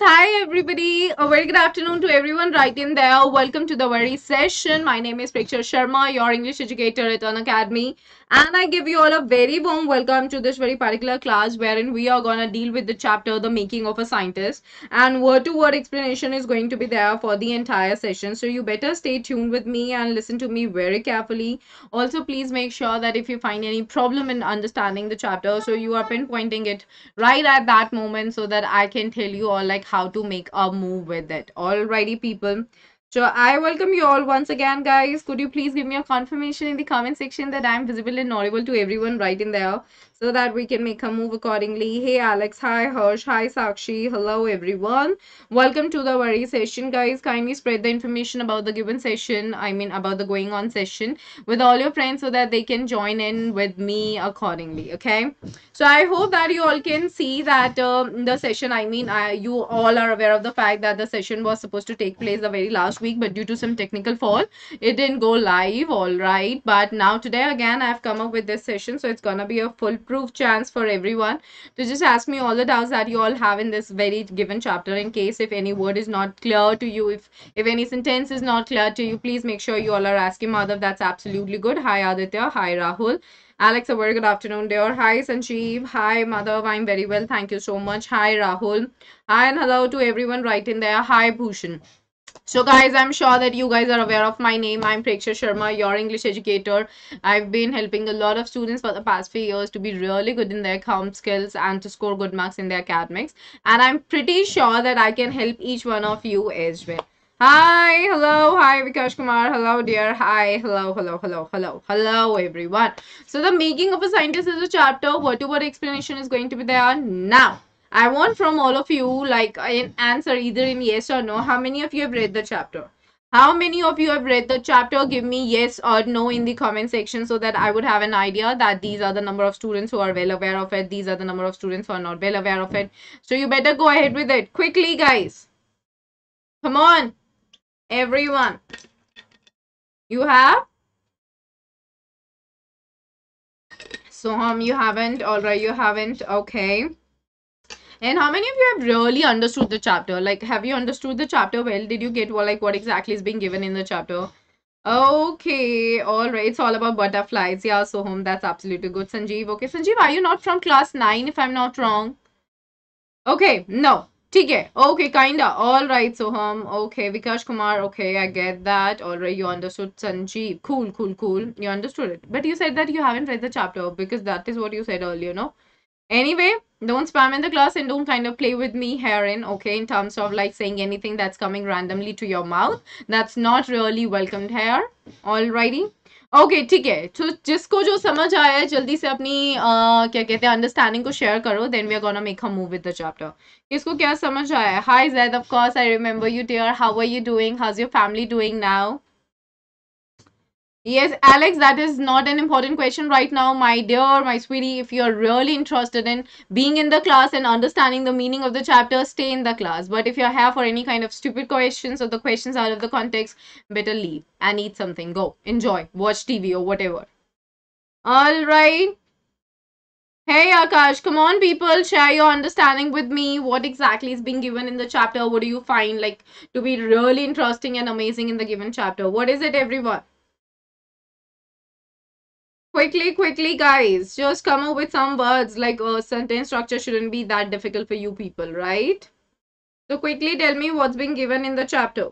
hi everybody a very good afternoon to everyone right in there welcome to the very session my name is Preksha Sharma your English educator at an academy and I give you all a very warm welcome to this very particular class wherein we are gonna deal with the chapter the making of a scientist and word to word explanation is going to be there for the entire session so you better stay tuned with me and listen to me very carefully also please make sure that if you find any problem in understanding the chapter so you are pinpointing it right at that moment so that I can tell you all like how to make a move with it alrighty people so I welcome you all once again guys. Could you please give me a confirmation in the comment section that I'm visible and audible to everyone right in there so that we can make a move accordingly. Hey Alex, hi Harsh, hi Sakshi, hello everyone. Welcome to the worry session guys. Kindly spread the information about the given session, I mean about the going on session with all your friends so that they can join in with me accordingly, okay? So I hope that you all can see that uh, the session, I mean I, you all are aware of the fact that the session was supposed to take place the very last week but due to some technical fault, it didn't go live, alright? But now today again, I've come up with this session so it's gonna be a full Proof chance for everyone to just ask me all the doubts that you all have in this very given chapter in case if any word is not clear to you if if any sentence is not clear to you please make sure you all are asking Madhav that's absolutely good hi Aditya hi Rahul Alex a very good afternoon dear hi Sanjeev hi Madhav I'm very well thank you so much hi Rahul hi and hello to everyone right in there hi Bhushan so guys, I'm sure that you guys are aware of my name. I'm Preksha Sharma, your English educator. I've been helping a lot of students for the past few years to be really good in their comp skills and to score good marks in their academics. And I'm pretty sure that I can help each one of you as well. Hi, hello, hi Vikash Kumar, hello dear, hi, hello, hello, hello, hello, hello everyone. So the making of a scientist is a chapter, whatever explanation is going to be there now. I want from all of you like an answer either in yes or no. How many of you have read the chapter? How many of you have read the chapter? Give me yes or no in the comment section so that I would have an idea that these are the number of students who are well aware of it. These are the number of students who are not well aware of it. So you better go ahead with it quickly, guys. Come on, everyone. You have? Soham, you haven't. All right, you haven't. Okay and how many of you have really understood the chapter like have you understood the chapter well did you get what like what exactly is being given in the chapter okay all right it's all about butterflies yeah so home that's absolutely good sanjeev okay sanjeev are you not from class 9 if i'm not wrong okay no ठीक है kinda. All right, so Soham Okay, Vikas Kumar Kumar. Okay. I get that. Alright. You understood, Sanjeev. Cool. Cool. Cool. You understood it. But you said that you haven't read the chapter because that is what you said earlier, no? Anyway, don't spam in the class and don't kind of play with me herein, okay, in terms of like saying anything that's coming randomly to your mouth. That's not really welcomed here. Alrighty. Okay ठीक है तो जिसको जो समझ आया है जल्दी से अपनी क्या कहते हैं अंडरस्टैंडिंग को शेयर करो then we are gonna make a move with the chapter किसको क्या समझ आया Hi hi Zaid of course I you, you dear how are you doing how is your family doing now Yes, Alex, that is not an important question right now, my dear, my sweetie. If you're really interested in being in the class and understanding the meaning of the chapter, stay in the class. But if you have for any kind of stupid questions or the questions out of the context, better leave and eat something. Go, enjoy, watch TV or whatever. All right. Hey Akash, come on people, share your understanding with me. What exactly is being given in the chapter? What do you find like to be really interesting and amazing in the given chapter? What is it everyone? quickly quickly guys just come up with some words like a uh, sentence structure shouldn't be that difficult for you people right so quickly tell me what's been given in the chapter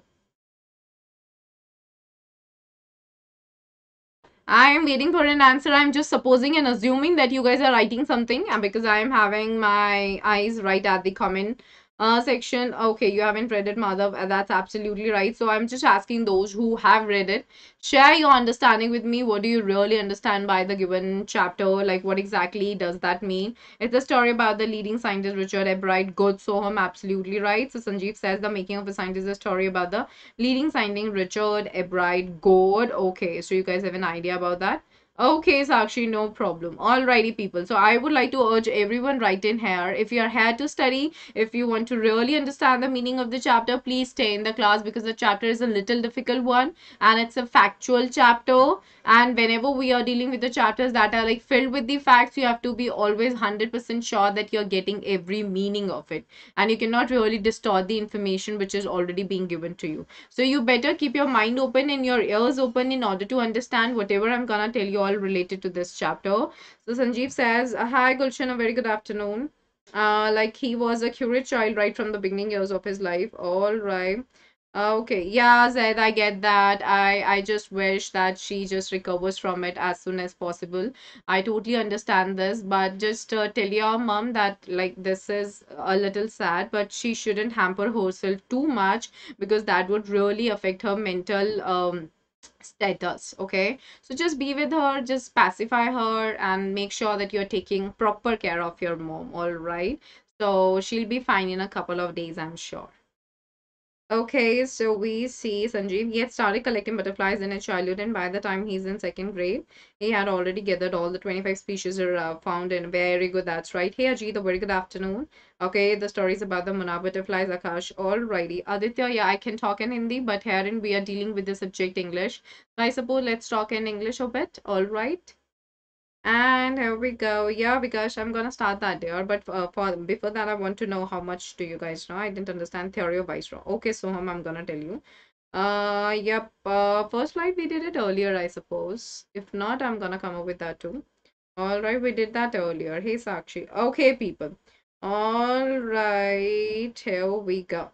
I am waiting for an answer. I'm just supposing and assuming that you guys are writing something because I am having my eyes right at the comment uh, section okay you haven't read it madhav uh, that's absolutely right so i'm just asking those who have read it share your understanding with me what do you really understand by the given chapter like what exactly does that mean it's a story about the leading scientist richard ebright good so i'm absolutely right so sanjeev says the making of a scientist is a story about the leading scientist richard ebright good okay so you guys have an idea about that Okay, Sakshi, no problem. Alrighty, people. So I would like to urge everyone right in here. If you are here to study, if you want to really understand the meaning of the chapter, please stay in the class because the chapter is a little difficult one and it's a factual chapter. And whenever we are dealing with the chapters that are like filled with the facts, you have to be always 100% sure that you're getting every meaning of it. And you cannot really distort the information which is already being given to you. So you better keep your mind open and your ears open in order to understand whatever I'm gonna tell you all related to this chapter. So Sanjeev says, uh, Hi Gulshan, a very good afternoon. Uh, like he was a curious child right from the beginning years of his life. All right. Uh, okay, yeah, Zaid, I get that. I, I just wish that she just recovers from it as soon as possible. I totally understand this, but just uh, tell your mom that like this is a little sad, but she shouldn't hamper herself too much because that would really affect her mental um status okay so just be with her just pacify her and make sure that you're taking proper care of your mom all right so she'll be fine in a couple of days i'm sure Okay, so we see Sanjeev. He had started collecting butterflies in his childhood, and by the time he's in second grade, he had already gathered all the 25 species are uh, found in. Very good, that's right. Hey Ajit, a very good afternoon. Okay, the stories about the Mona butterflies, Akash. Alrighty. Aditya, yeah, I can talk in Hindi, but herein we are dealing with the subject English. So I suppose let's talk in English a bit. Alright and here we go yeah because i'm gonna start that there but uh, for before that i want to know how much do you guys know i didn't understand theory of viceroy okay so um, i'm gonna tell you uh yep uh, first slide we did it earlier i suppose if not i'm gonna come up with that too all right we did that earlier hey sakshi okay people all right here we go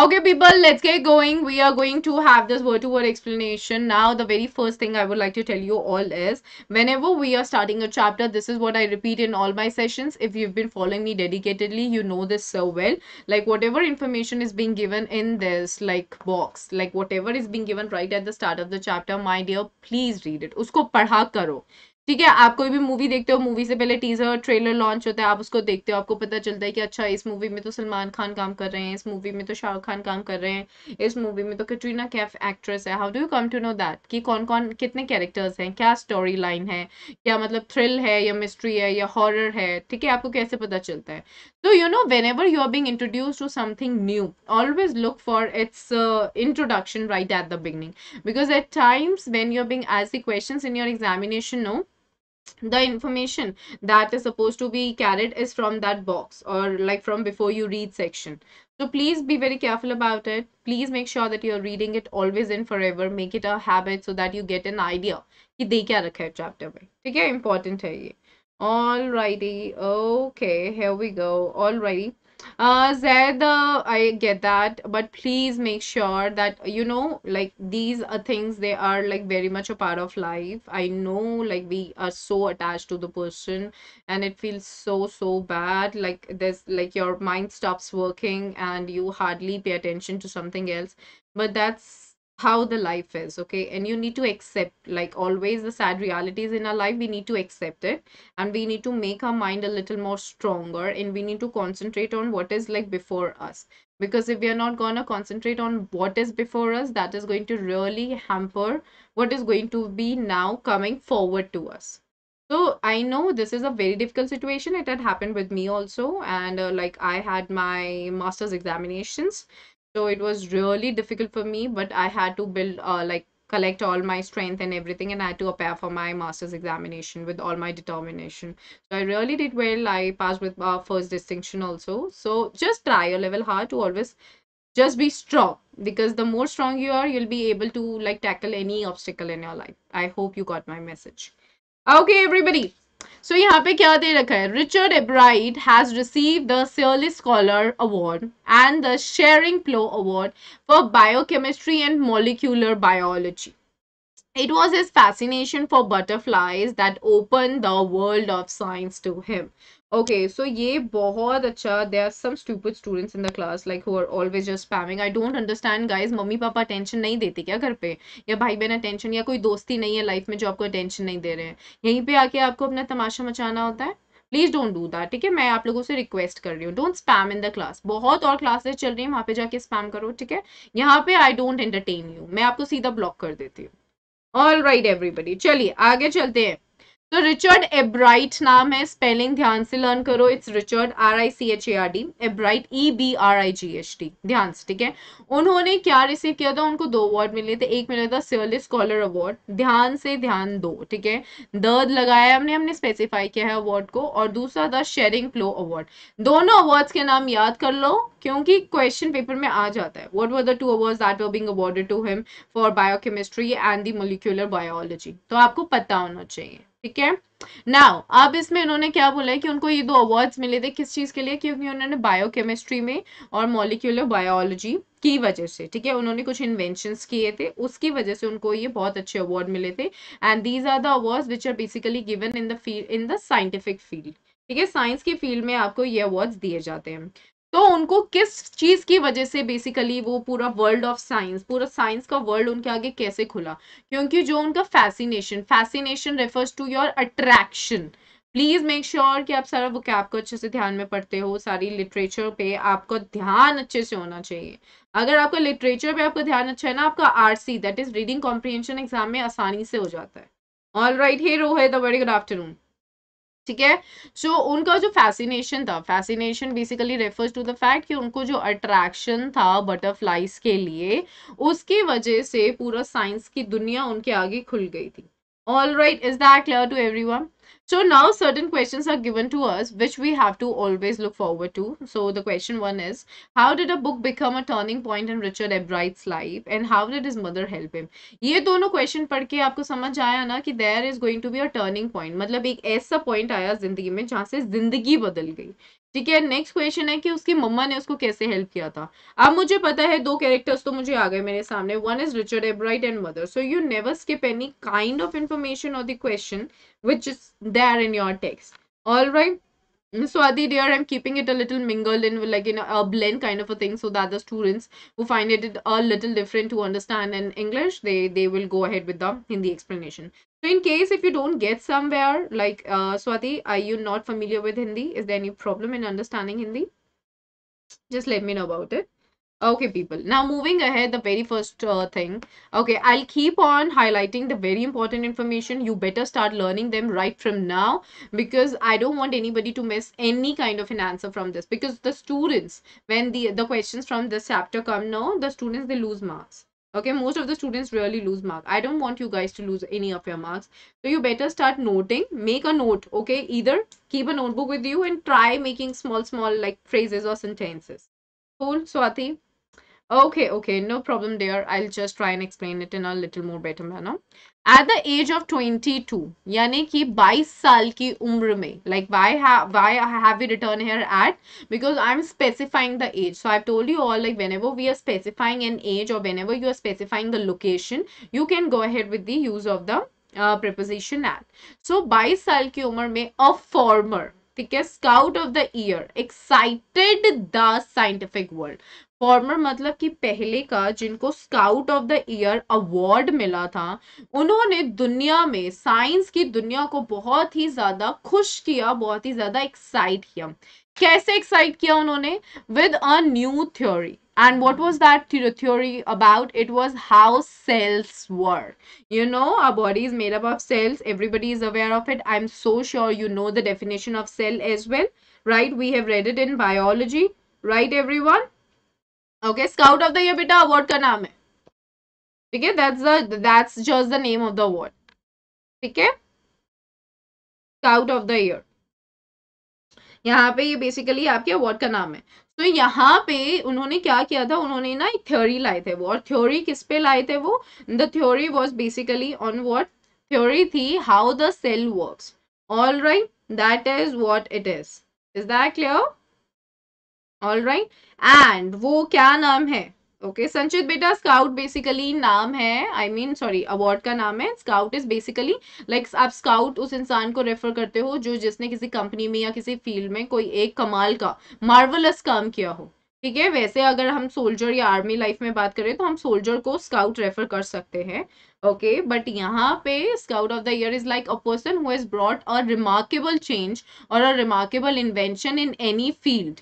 okay people let's get going we are going to have this word to word explanation now the very first thing i would like to tell you all is whenever we are starting a chapter this is what i repeat in all my sessions if you've been following me dedicatedly you know this so well like whatever information is being given in this like box like whatever is being given right at the start of the chapter my dear please read it usko padha karo ठीक है आप कोई भी movie देखते हो movie से पहले teaser और ट्रेलर लॉन्च होता है आप उसको देखते हो आपको पता चलता है कि अच्छा इस मूवी में तो सलमान खान काम कर रहे हैं इस मूवी में तो शाहरुख खान काम कर रहे हैं इस मूवी में तो कटरीना कैफ एक्ट्रेस है how do you come to know that कि कौन कौन कितने कैरेक्टर्स हैं क्या स्टोरी लाइन है क्या मतलब थ्रिल है या मिस्ट्री है या हॉरर है ठीक है आपको कैसे पता चलता है तो you know whenever you are being introduce to something new always look for its introduction right at the beginning because at times when you are being एज question in your examination know the information that is supposed to be carried is from that box or like from before you read section so please be very careful about it please make sure that you're reading it always and forever make it a habit so that you get an idea कि दे rakha hai chapter mein. में important है important है ये all righty okay have we go all uh Zaid, uh, I get that, but please make sure that you know, like these are things they are like very much a part of life. I know, like we are so attached to the person, and it feels so so bad. Like there's like your mind stops working, and you hardly pay attention to something else. But that's how the life is okay and you need to accept like always the sad realities in our life we need to accept it and we need to make our mind a little more stronger and we need to concentrate on what is like before us because if we are not going to concentrate on what is before us that is going to really hamper what is going to be now coming forward to us so i know this is a very difficult situation it had happened with me also and uh, like i had my master's examinations so it was really difficult for me but i had to build uh, like collect all my strength and everything and i had to prepare for my master's examination with all my determination so i really did well i passed with uh, first distinction also so just try your level hard to always just be strong because the more strong you are you'll be able to like tackle any obstacle in your life i hope you got my message okay everybody so, here Richard Bright has received the Searle Scholar Award and the Sharing Plo Award for Biochemistry and Molecular Biology. It was his fascination for butterflies that opened the world of science to him. Okay so ये बहुत अच्छा they are some stupid students in the class like who're always just spamming I don't understand guys mummy papa tension नहीं देते क्या घर पे या भाई बहन अटेंशन या कोई दोस्ती नहीं है लाइफ में जो आपको अटेंशन नहीं दे रहे हैं यहीं पे आके आपको अपना तमाशा मचाना होता है प्लीज डोंट डू दैट ठीक है मैं आप लोगों से रिक्वेस्ट कर रही हूँ don't spam in the class बहुत और क्लासेस चल रही है वहाँ पे जाके स्पैम करो ठीक है यहाँ पे आई डोंट एंटरटेन यू मैं आपको सीधा ब्लॉक कर देती हूँ ऑल राइट एवरीबडी चलिए आगे चलते हैं तो रिचर्ड एब्राइट नाम है स्पेलिंग ध्यान से लर्न करो it's Richard R I C H A R D Ebright E B R I G H T ध्यान से ठीक है उन्होंने क्या रिसीव किया था उनको दो अवार्ड मिले थे एक मिला था सिवल स्कॉलर अवार्ड ध्यान से ध्यान दो ठीक है दर्द लगाया हमने हमने स्पेसिफाई किया है अवार्ड को और दूसरा था शेयरिंग फ्लो अवार्ड दोनों अवार्ड के नाम याद कर लो क्योंकि क्वेश्चन पेपर में आ जाता है what were the two award that were being awarded to him for biochemistry and the molecular biology तो आपको पता होना चाहिए ठीक है नाउ अब इसमें इन्होंने क्या बोला है कि उनको ये दो अवार्ड्स मिले थे किस चीज़ के लिए क्योंकि उन्होंने बायोकेमिस्ट्री में और मॉलिक्यूलर बायोलॉजी की वजह से ठीक है उन्होंने कुछ इन्वेंशन किए थे उसकी वजह से उनको ये बहुत अच्छे अवार्ड मिले थे and these are the awards which are basically given in the field in the scientific field ठीक है साइंस के फील्ड में आपको ये अवार्ड्स दिए जाते हैं तो उनको किस चीज़ की वजह से बेसिकली वो पूरा वर्ल्ड ऑफ साइंस पूरा साइंस का वर्ल्ड उनके आगे कैसे खुला क्योंकि जो उनका fascination fascination refers to your attraction please make sure कि आप सारा बुक आपको अच्छे से ध्यान में पढ़ते हो सारी लिटरेचर पे आपका ध्यान अच्छे से होना चाहिए अगर आपका लिटरेचर पे आपका ध्यान अच्छा है ना आपका RC that is reading comprehension exam में आसानी से हो जाता है all right hey Rohit good afternoon ठीक है सो उनका जो फैसिनेशन था fascination basically refers to the fact कि उनको जो अट्रैक्शन था बटरफ्लाइज के लिए उसकी वजह से पूरा साइंस की दुनिया उनके आगे खुल गई थी all right is that clear to everyone so now certain questions are given to us which we have to always look forward to so the question one is how did a book become a turning point in richard ebright's life and how did his mother help him ये दोनों question पढ़ के आपको समझ आया ना कि there is going to be a turning point मतलब एक ऐसा point आया जिंदगी में जहाँ से जिंदगी बदल गई ठीक है नेक्स्ट क्वेश्चन है कि उसकी मम्मा ने उसको कैसे हेल्प किया था अब मुझे पता है दो कैरेक्टर्स तो मुझे आ गए मेरे सामने one is Richard Ebright and mother so you never skip any kind of information और the question which is there in your text all right Mm, Swati dear, I'm keeping it a little mingled in like in a blend kind of a thing so that the students who find it a little different to understand in English, they, they will go ahead with the Hindi explanation. So in case if you don't get somewhere like uh, Swati, are you not familiar with Hindi? Is there any problem in understanding Hindi? Just let me know about it okay people now moving ahead the very first uh, thing okay i'll keep on highlighting the very important information you better start learning them right from now because i don't want anybody to miss any kind of an answer from this because the students when the the questions from this chapter come now the students they lose marks okay most of the students really lose marks. i don't want you guys to lose any of your marks so you better start noting make a note okay either keep a notebook with you and try making small small like phrases or sentences cool swati Okay, okay, no problem there. I'll just try and explain it in a little more better manner. At the age of 22, यानी कि 22 साल की उम्र में, like why have why have we returned here at? Because I'm specifying the age. So I've told you all like whenever we are specifying an age or whenever you are specifying the location, you can go ahead with the use of the uh, preposition at. So 22 साल की उम्र में a former. है scout of the year excited the scientific world former मतलब कि पहले का जिनको scout of the year award मिला था उन्होंने दुनिया में साइंस की दुनिया को बहुत ही ज़्यादा खुश किया बहुत ही ज़्यादा एक्साइट किया कैसे एक्साइट किया उन्होंने with a new theory and what was that theory about it was how cells work you know our body is made up of cells everybody is aware of it i'm so sure you know the definition of cell as well right we have read it in biology right everyone okay scout of the year beta award ka naam hai okay that's the that's just the name of the award okay scout of the year यहाँ पे ये basically आपके award का नाम है तो यहाँ पे उन्होंने क्या किया था उन्होंने ना एक थ्योरी लाए थे वो और थ्योरी किस पे लाए थे वो the theory was basically on what theory थी how the cell work all right that is what it is is that clear all right and वो क्या नाम है ओके संचित बेटा स्काउट बेसिकली नाम है आई मीन सॉरी अवार्ड का नाम है स्काउट इज बेसिकली लाइक आप स्काउट उस इंसान को रेफर करते हो जो जिसने किसी कंपनी में या किसी फील्ड में कोई एक कमाल का मार्वलस काम किया हो ठीक है वैसे अगर हम सोल्जर या आर्मी लाइफ में बात करें तो हम सोल्जर को स्काउट रेफर कर सकते हैं ओके बट यहाँ पे scout of the year is like a person who has brought a remarkable change और a remarkable invention in any field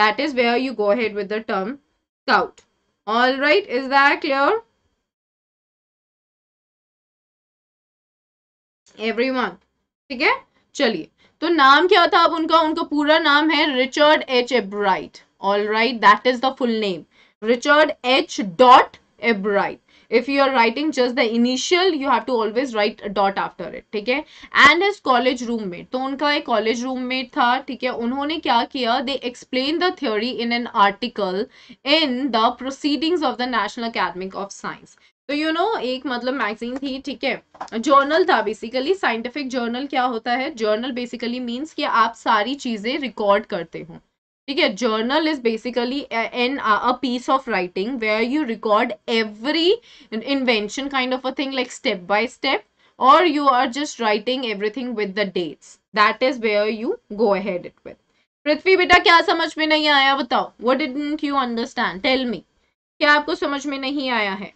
that is where you go head with the term scout All right, is that clear? Everyone ठीक है चलिए तो नाम क्या था अब उनका उनका पूरा नाम है Richard H Ebright all right that is the full name Richard H dot Ebright if you are writing just the initial you have to always write dot after it ठीक है एंड इज कॉलेज रूममेट तो उनका एक college roommate था ठीक है उन्होंने क्या किया they explain the theory in an article in the proceedings of the national academic of science तो यू नो एक मतलब मैगजीन थी ठीक है जर्नल था बेसिकली साइंटिफिक जर्नल क्या होता है जर्नल बेसिकली मीन्स कि आप सारी चीजें रिकॉर्ड करते हो Okay, journal is basically an a piece of writing where you record every invention kind of a thing like step by step or you are just writing everything with the dates. That is where you go ahead with. पृथ्वी बेटा क्या समझ में नहीं आया बताओ what didn't you understand tell me क्या आपको समझ में नहीं आया है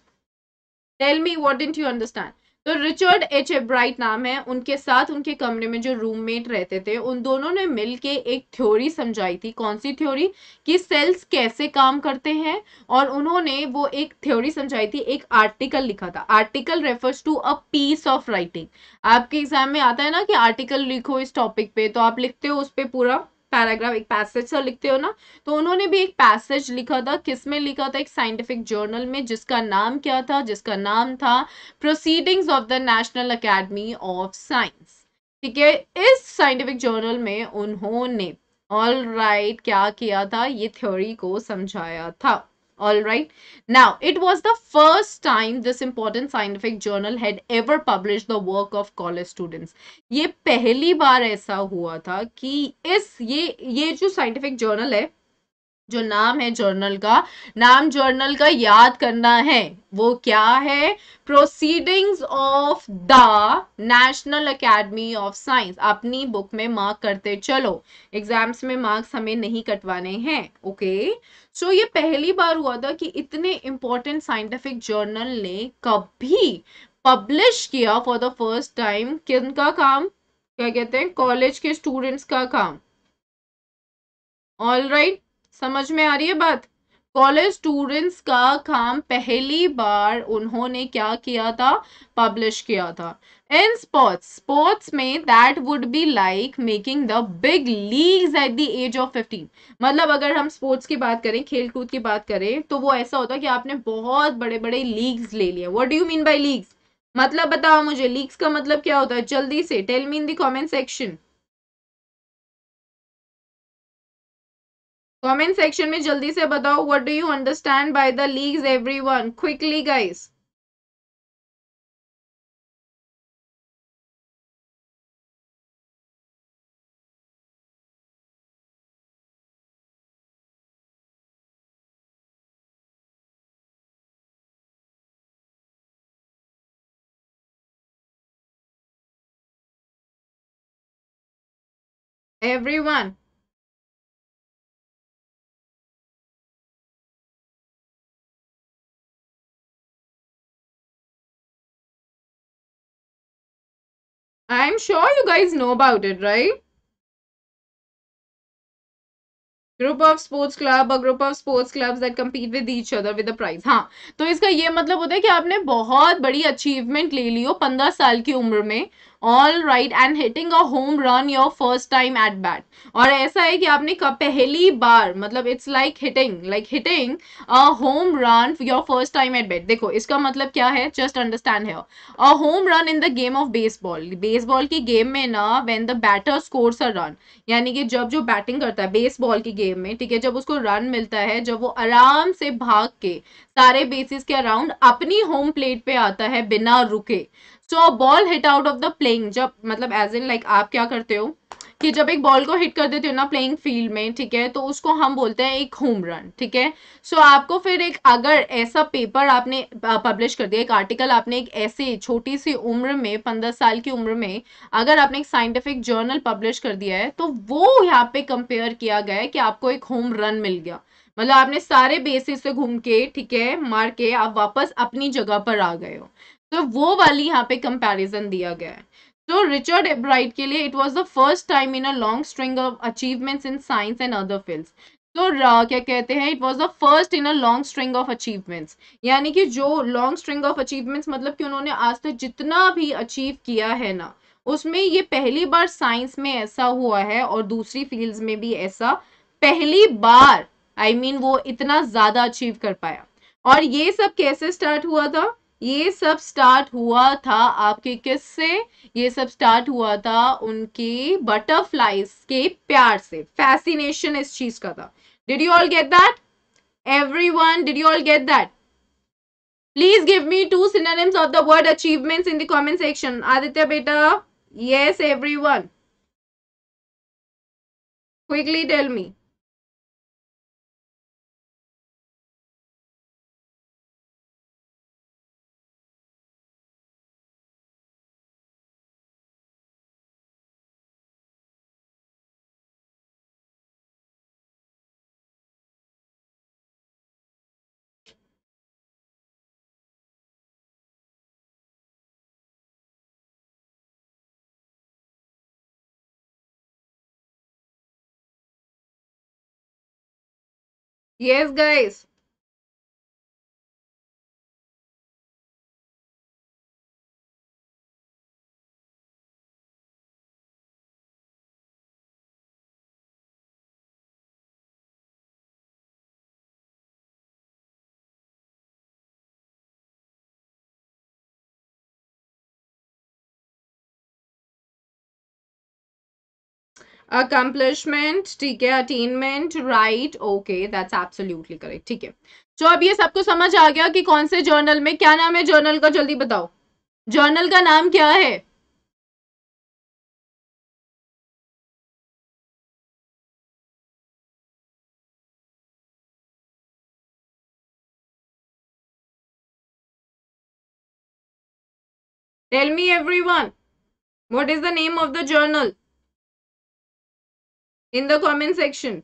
tell me what didn't you understand तो रिचर्ड एच एब्राइट नाम है उनके साथ उनके कमरे में जो रूममेट रहते थे उन दोनों ने मिलके एक थ्योरी समझाई थी कौन सी थ्योरी कि सेल्स कैसे काम करते हैं और उन्होंने वो एक थ्योरी समझाई थी एक आर्टिकल लिखा था article refers to a piece of writing आपके एग्जाम में आता है ना कि आर्टिकल लिखो इस टॉपिक पे तो आप लिखते हो उस पर पूरा पैराग्राफ एक पैसेज सा लिखते हो ना तो उन्होंने भी एक पैसेज लिखा था किस में लिखा था एक साइंटिफिक जर्नल में जिसका नाम क्या था जिसका नाम था proceedings of the national academy of science ठीक है इस साइंटिफिक जर्नल में उन्होंने ऑल राइट right, क्या किया था ये थ्योरी को समझाया था all right now it was the first time this important scientific journal had ever published the work of college students ये पहली बार ऐसा हुआ था कि इस ये ये जो scientific journal है जो नाम है जर्नल का नाम जर्नल का याद करना है वो क्या है proceedings of the national academy of science अपनी बुक में मार्क करते चलो एग्जाम्स में मार्क्स हमें नहीं कटवाने हैं ओके सो ये पहली बार हुआ था कि इतने इंपॉर्टेंट साइंटिफिक जर्नल ने कभी पब्लिश किया फॉर द फर्स्ट टाइम का काम क्या कहते हैं कॉलेज के स्टूडेंट्स का काम ऑल राइट समझ में आ रही है बात कॉलेज स्टूडेंट्स का काम पहली बार उन्होंने क्या किया था पब्लिश किया था इन स्पोर्ट्स स्पोर्ट्स में that would be like making the big leagues at the age of fifteen मतलब अगर हम स्पोर्ट्स की बात करें खेल कूद की बात करें तो वो ऐसा होता है कि आपने बहुत बड़े बड़े लीग्स ले लिए what do you mean by leagues मतलब बताओ मुझे लीग्स का मतलब क्या होता है जल्दी से tell me in the section comment section में जल्दी से बताओ what do you understand by the leagues everyone quickly guys everyone I'm sure you guys know about it, right? Group of sports club और group of sports clubs that compete with each other with prize हाँ तो इसका ये मतलब होता है कि आपने बहुत बड़ी अचीवमेंट ले ली हो पंद्रह साल की उम्र में all right and hitting a home run your first time at bat और ऐसा है कि आपने कब पहली बार मतलब it's like hitting like hitting a home run your first time at bat देखो इसका मतलब क्या है जस्ट अंडरस्टैंड है a home run in the game of baseball baseball की गेम में ना when the batter scores a run यानी कि जब जो बैटिंग करता है बेसबॉल की गेम में ठीक है जब उसको रन मिलता है जब वो आराम से भाग के सारे बेसिस के अराउंड अपनी होम प्लेट पे आता है बिना रुके so ball hit out of the playing जब मतलब एज इन लाइक आप क्या करते हो कि जब एक बॉल को हिट कर देते हो ना प्लेइंग फील्ड में ठीक है तो उसको हम बोलते हैं एक होम रन ठीक है सो आपको फिर एक अगर ऐसा पेपर आपने पब्लिश कर दिया एक आर्टिकल आपने एक ऐसे छोटी सी उम्र में पंद्रह साल की उम्र में अगर आपने एक साइंटिफिक जर्नल पब्लिश कर दिया है तो वो यहाँ पे कंपेयर किया गया है कि आपको एक होम रन मिल गया मतलब आपने सारे बेसिस से घूम के ठीक है मार के आप वापस अपनी जगह पर आ गए हो तो वो वाली यहाँ पे कंपैरिजन दिया गया है तो रिचर्ड एब्राइट के लिए it was the first time in a long string of achievements in science and other fields तो क्या कहते हैं it was the first in a long string of achievements यानी कि जो लॉन्ग स्ट्रिंग ऑफ अचीवमेंट्स मतलब कि उन्होंने आज तक जितना भी अचीव किया है ना उसमें ये पहली बार साइंस में ऐसा हुआ है और दूसरी फील्ड में भी ऐसा पहली बार आई I मीन mean, वो इतना ज़्यादा अचीव कर पाया और ये सब कैसे स्टार्ट हुआ था ये सब स्टार्ट हुआ था आपके किस से ये सब स्टार्ट हुआ था उनके बटरफ्लाइज के प्यार से फैसिनेशन इस चीज का था did you all get that everyone did you all get that please give me two synonyms of the word achievements in the comment section Aditya बेटा yes every one quickly tell me yes guys accomplishment ठीक है attainment right okay that's absolutely correct ठीक है तो अब ये सबको समझ आ गया कि कौन से जर्नल में क्या नाम है जर्नल का जल्दी बताओ जर्नल का नाम क्या है Tell me everyone, what is the name of the journal? in the comment section.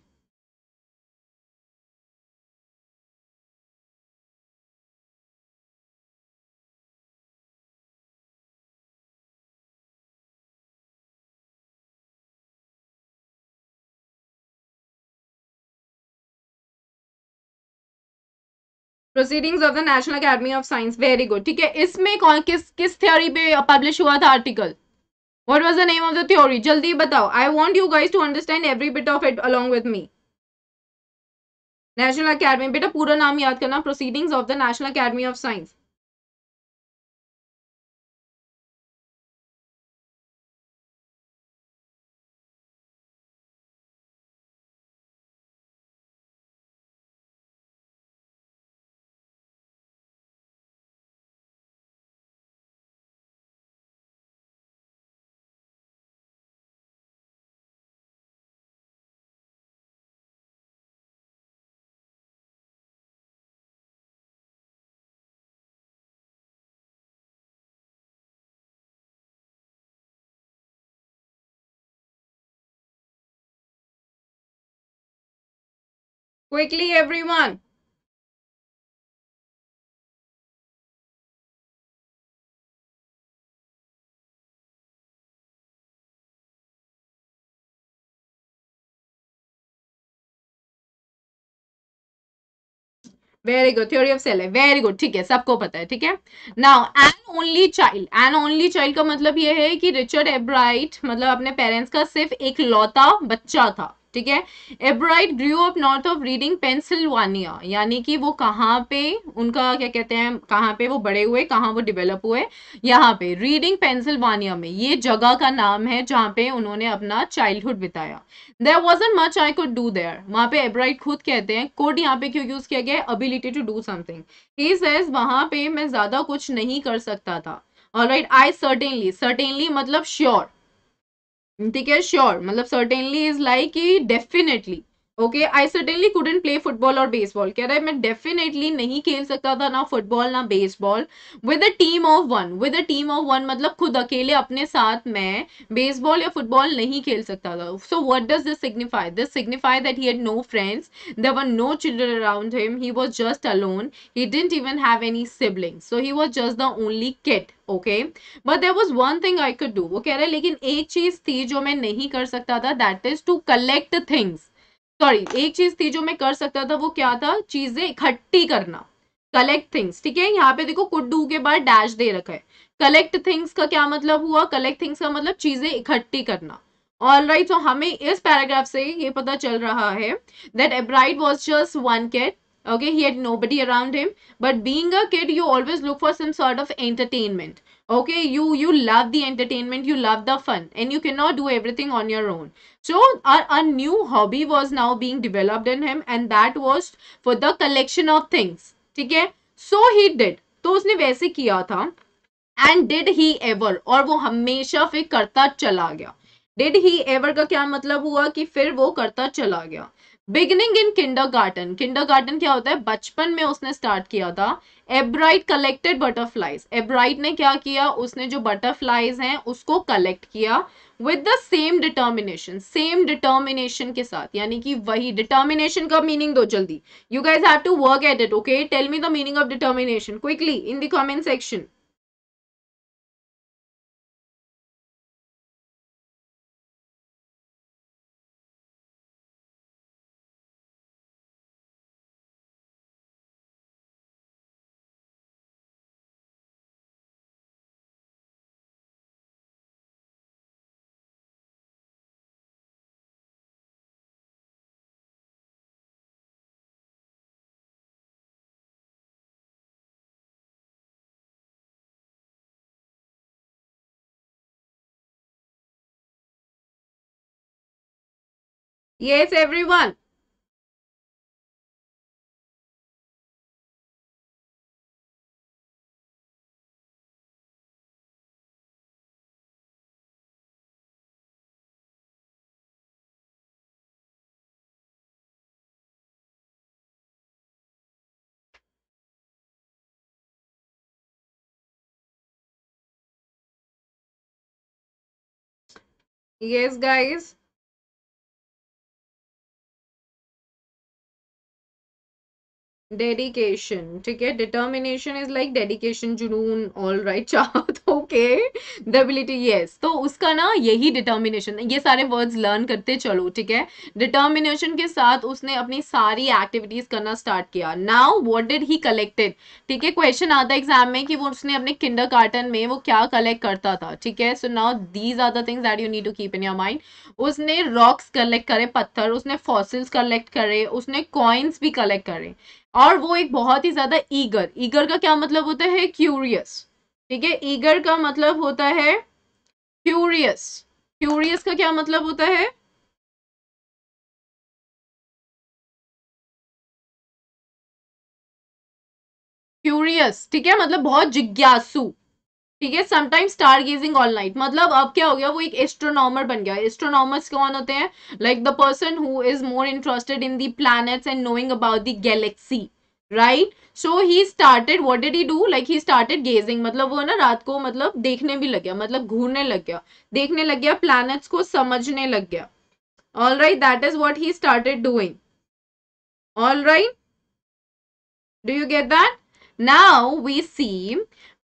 Proceedings of the national academy of Science very good ठीक है इसमें कौन किस किस थ्योरी पे पब्लिश हुआ था article What was the name of the theory? Jaldi batao. I want you guys to understand every bit of it along with me. National Academy. Beta, pura naam yaad karna. Proceedings of the National Academy of Science. Quickly, everyone. Very good theory of cell है very good ठीक है सबको पता है ठीक है now an only child an only child का मतलब यह है कि रिचर्ड एब्राइट मतलब अपने पेरेंट्स का सिर्फ एक लौता बच्चा था ठीक है Ebright grew up north of Reading Pennsylvania यानी कि वो कहाँ पे उनका क्या कहते हैं कहाँ पे वो बड़े हुए कहाँ वो डिवेलप हुए यहाँ पे रीडिंग पेंसिल्वानिया में ये जगह का नाम है जहाँ पे उन्होंने अपना चाइल्डहुड बिताया there was an much I could do there वहाँ पे एब्राइट खुद कहते हैं कोड यहाँ पे क्यों यूज किया गया अबिलिटी टू डू समथिंग ही वहाँ पे मैं ज्यादा कुछ नहीं कर सकता था all right I certainly certainly मतलब श्योर sure. ठीक है श्योर मतलब सर्टेनली इज लाइक कि definitely okay I suddenly couldn't play football और बेसबॉल कह रहा है मैं डेफिनेटली नहीं खेल सकता था ना फुटबॉल ना baseball with a team of one with a team of one मतलब खुद अकेले अपने साथ में बेसबॉल या फुटबॉल नहीं खेल सकता था so what does this signify this signify that he had no friends there were no children around him he was just alone he didn't even have any sibling so he was just the only kid okay but there was one thing I could do वो कह रहे लेकिन एक चीज थी जो मैं नहीं कर सकता था that is to collect things sorry एक चीज थी जो मैं कर सकता था वो क्या था चीजें इकट्ठी करना कलेक्ट थिंग्स ठीक है यहाँ पे देखो कुडू के बाद डैश दे रखा है कलेक्ट थिंग्स का क्या मतलब हुआ कलेक्ट थिंग्स का मतलब चीजें इकट्ठी करना ऑल राइट सो हमें इस पैराग्राफ से ये पता चल रहा है that Ebright was just one kid okay he had nobody around him but being a kid you always look for some sort of entertainment okay you you love the entertainment you love the fun and you cannot do everything on your own so a, a new hobby was now being developed in him and that was for the collection of things theek hai so he did to usne waise kiya tha and did he ever aur wo hamesha fir karta chala gaya did he ever ka kya matlab hua ki fir wo karta chala gaya beginning in kindergarten kindergarten क्या होता है बचपन में उसने start किया था एब्राइट collected butterflies एब्राइट ने क्या किया उसने जो बटरफ्लाइज हैं उसको कलेक्ट किया with the same determination same determination के साथ यानी कि वही डिटर्मिनेशन का मीनिंग दो जल्दी you guys have to work at it okay tell me the meaning of determination quickly in the comment section Yes, everyone. Yes, guys. Dedication ठीक है डिटर्मिनेशन इज लाइक डेडिकेशन जुनून ऑल राइट चाहत okay the ability yes तो उसका ना यही determination ये सारे वर्ड्स लर्न करते चलो ठीक है डिटर्मिनेशन के साथ उसने अपनी सारी एक्टिविटीज करना स्टार्ट किया now what did he collected ठीक है क्वेश्चन आता है एग्जाम में कि वो उसने अपने किंडर कार्टन में वो क्या कलेक्ट करता था ठीक है so now these are the things that you need to keep in your mind उसने रॉक्स कलेक्ट करे पत्थर उसने फॉसिल्स कलेक्ट करे उसने कॉइन्स भी कलेक्ट करे और वो एक बहुत ही ज्यादा ईगर ईगर का क्या मतलब होता है क्यूरियस ठीक है ईगर का मतलब होता है क्यूरियस क्यूरियस का क्या मतलब होता है क्यूरियस ठीक है मतलब बहुत जिज्ञासु ठीक है sometime star gazing all night मतलब अब क्या हो गया वो एक एस्ट्रोनॉमर बन गया एस्ट्रोनॉमर्स कौन होते हैं like the person who is more interested in the planets and knowing about the galaxy right so he started what did he do like he started gazing मतलब वो ना रात को मतलब देखने भी लग गया मतलब घूरने लग गया देखने लग गया प्लैनेट्स को समझने लग गया all right that is what he started doing all right do you get that now we see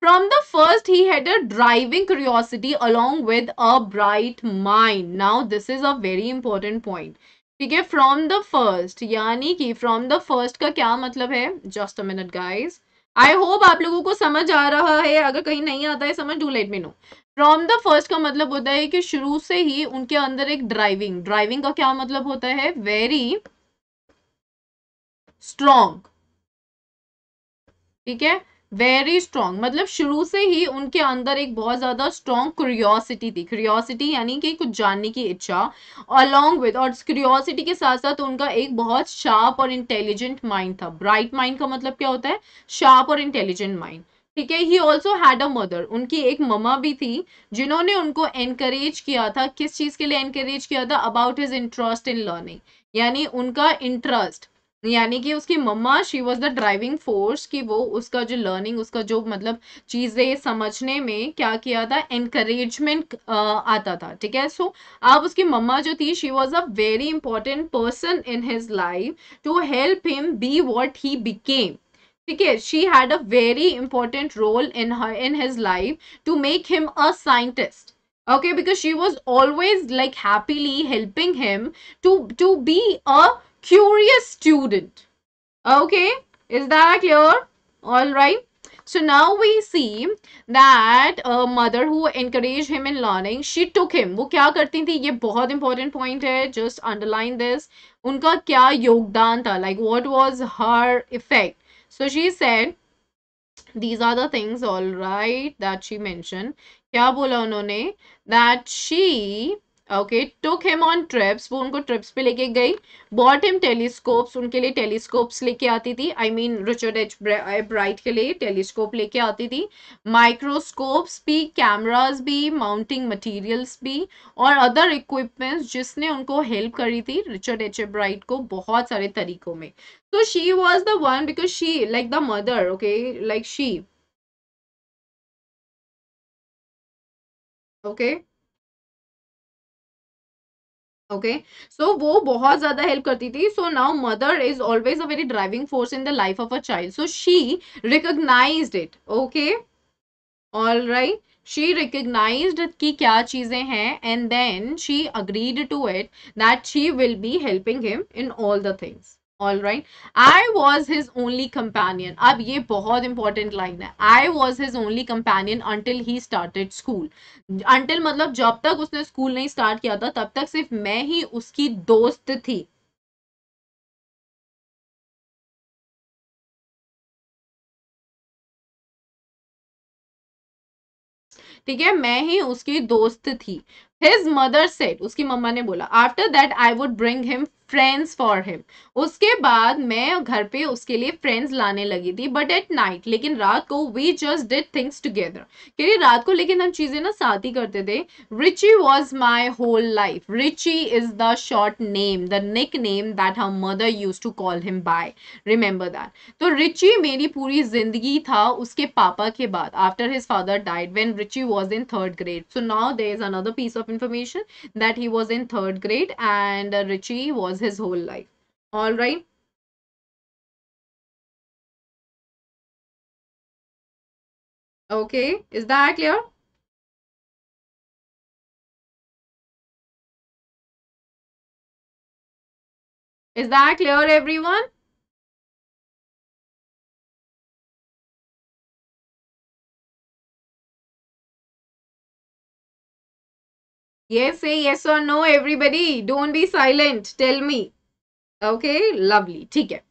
From the first, he had a driving curiosity along with a bright mind. Now, this is a very important point. ठीक है from the first यानी कि from the first का क्या मतलब है just a minute guys I hope आप लोगों को समझ आ रहा है अगर कहीं नहीं आता है समझ do let me know from the first का मतलब होता है कि शुरू से ही उनके अंदर एक ड्राइविंग ड्राइविंग का क्या मतलब होता है वेरी स्ट्रॉन्ग ठीक है वेरी स्ट्रांग मतलब शुरू से ही उनके अंदर एक बहुत ज़्यादा स्ट्रांग क्यूरियोसिटी थी क्यूरियोसिटी यानी कि कुछ जानने की इच्छा अलॉन्ग विद और क्यूरियोसिटी के साथ साथ उनका एक बहुत शार्प और इंटेलिजेंट माइंड था ब्राइट माइंड का मतलब क्या होता है शार्प और इंटेलिजेंट माइंड ठीक है he also had a mother उनकी एक ममा भी थी जिन्होंने उनको एनकरेज किया था किस चीज़ के लिए एनकरेज किया था about his interest in learning यानी उनका इंटरेस्ट यानी कि उसकी mama she was the driving force कि वो उसका जो लर्निंग उसका जो मतलब चीज़ें समझने में क्या किया था uh, आता था ठीक है सो अब उसकी मम्मा जो थी she was a very important person in his life to help him be what he became ठीक है she had a very important role in in his life to make him a scientist okay because she was always like happily helping him to to be a curious student okay is that clear all right so now we see that a mother who encouraged him in learning she took him वो क्या करती थी ये बहुत important point है just underline this unka kya योगदान like what was her effect so she said these are the things all right that she mentioned क्या बोला उन्होंने that she okay took him on trips वो उनको trips पे लेके गई बॉट हिम टेलीस्कोप्स उनके लिए टेलीस्कोप्स लेके आती थी I mean Richard Ebright के लिए टेलीस्कोप लेके आती थी माइक्रोस्कोप्स भी कैमराज भी माउंटिंग मटेरियल्स भी और अदर इक्विपमेंट्स जिसने उनको हेल्प करी थी रिचर्ड एच ब्राइट को बहुत सारे तरीकों में तो she was the one because she like the mother okay like she okay okay so वो बहुत ज़्यादा हेल्प करती थी so now mother is always a very driving force in the life of a child so she recognize it okay all right she recognize की क्या चीज़ें हैं and then she agreed to it that she will be helping him in all the things all right I was his only companion अब ये बहुत important line है I was his only companion until he started school until मतलब जब तक उसने school नहीं start किया था तब तक सिर्फ मैं ही उसकी दोस्त थी ठीक है मैं ही उसकी दोस्त थी हिज मदर सेट उसकी मम्मा ने बोला after that I would bring him friends for him उसके बाद मैं घर पे उसके लिए फ्रेंड्स लाने लगी थी बट एट नाइट लेकिन रात को we just did things together क्योंकि रात को लेकिन हम चीज़ें ना साथ ही करते थे Richie was my whole life Richie is the short name the nickname that her mother use to call him by remember that तो रिची मेरी पूरी जिंदगी था उसके पापा के बाद after his father died when Richie was in third grade so now there is another piece of information that he was in third grade and uh, Richie was his whole life. All right. Okay, is that clear? Is that clear everyone? Yes, say yes or no, everybody. Don't be silent. Tell me. Okay, lovely. ठीक है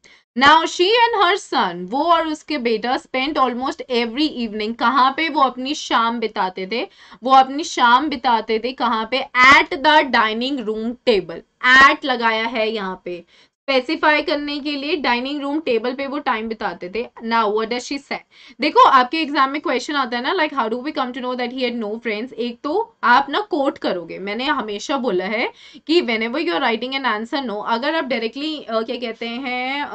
now she and her son वो और उसके बेटा spend almost every evening कहाँ पे वो अपनी शाम बिताते थे वो अपनी शाम बिताते थे कहाँ पे at the dining room table at लगाया है यहाँ पे स्पेसिफाई करने के लिए डाइनिंग रूम टेबल पे वो टाइम बिताते थे ना वट डज शी से देखो आपके एग्जाम में क्वेश्चन आता है ना like how do we come to know that he had no friends एक तो आप ना कोट करोगे मैंने हमेशा बोला है कि whenever you are writing an answer no अगर आप डायरेक्टली uh, क्या कहते हैं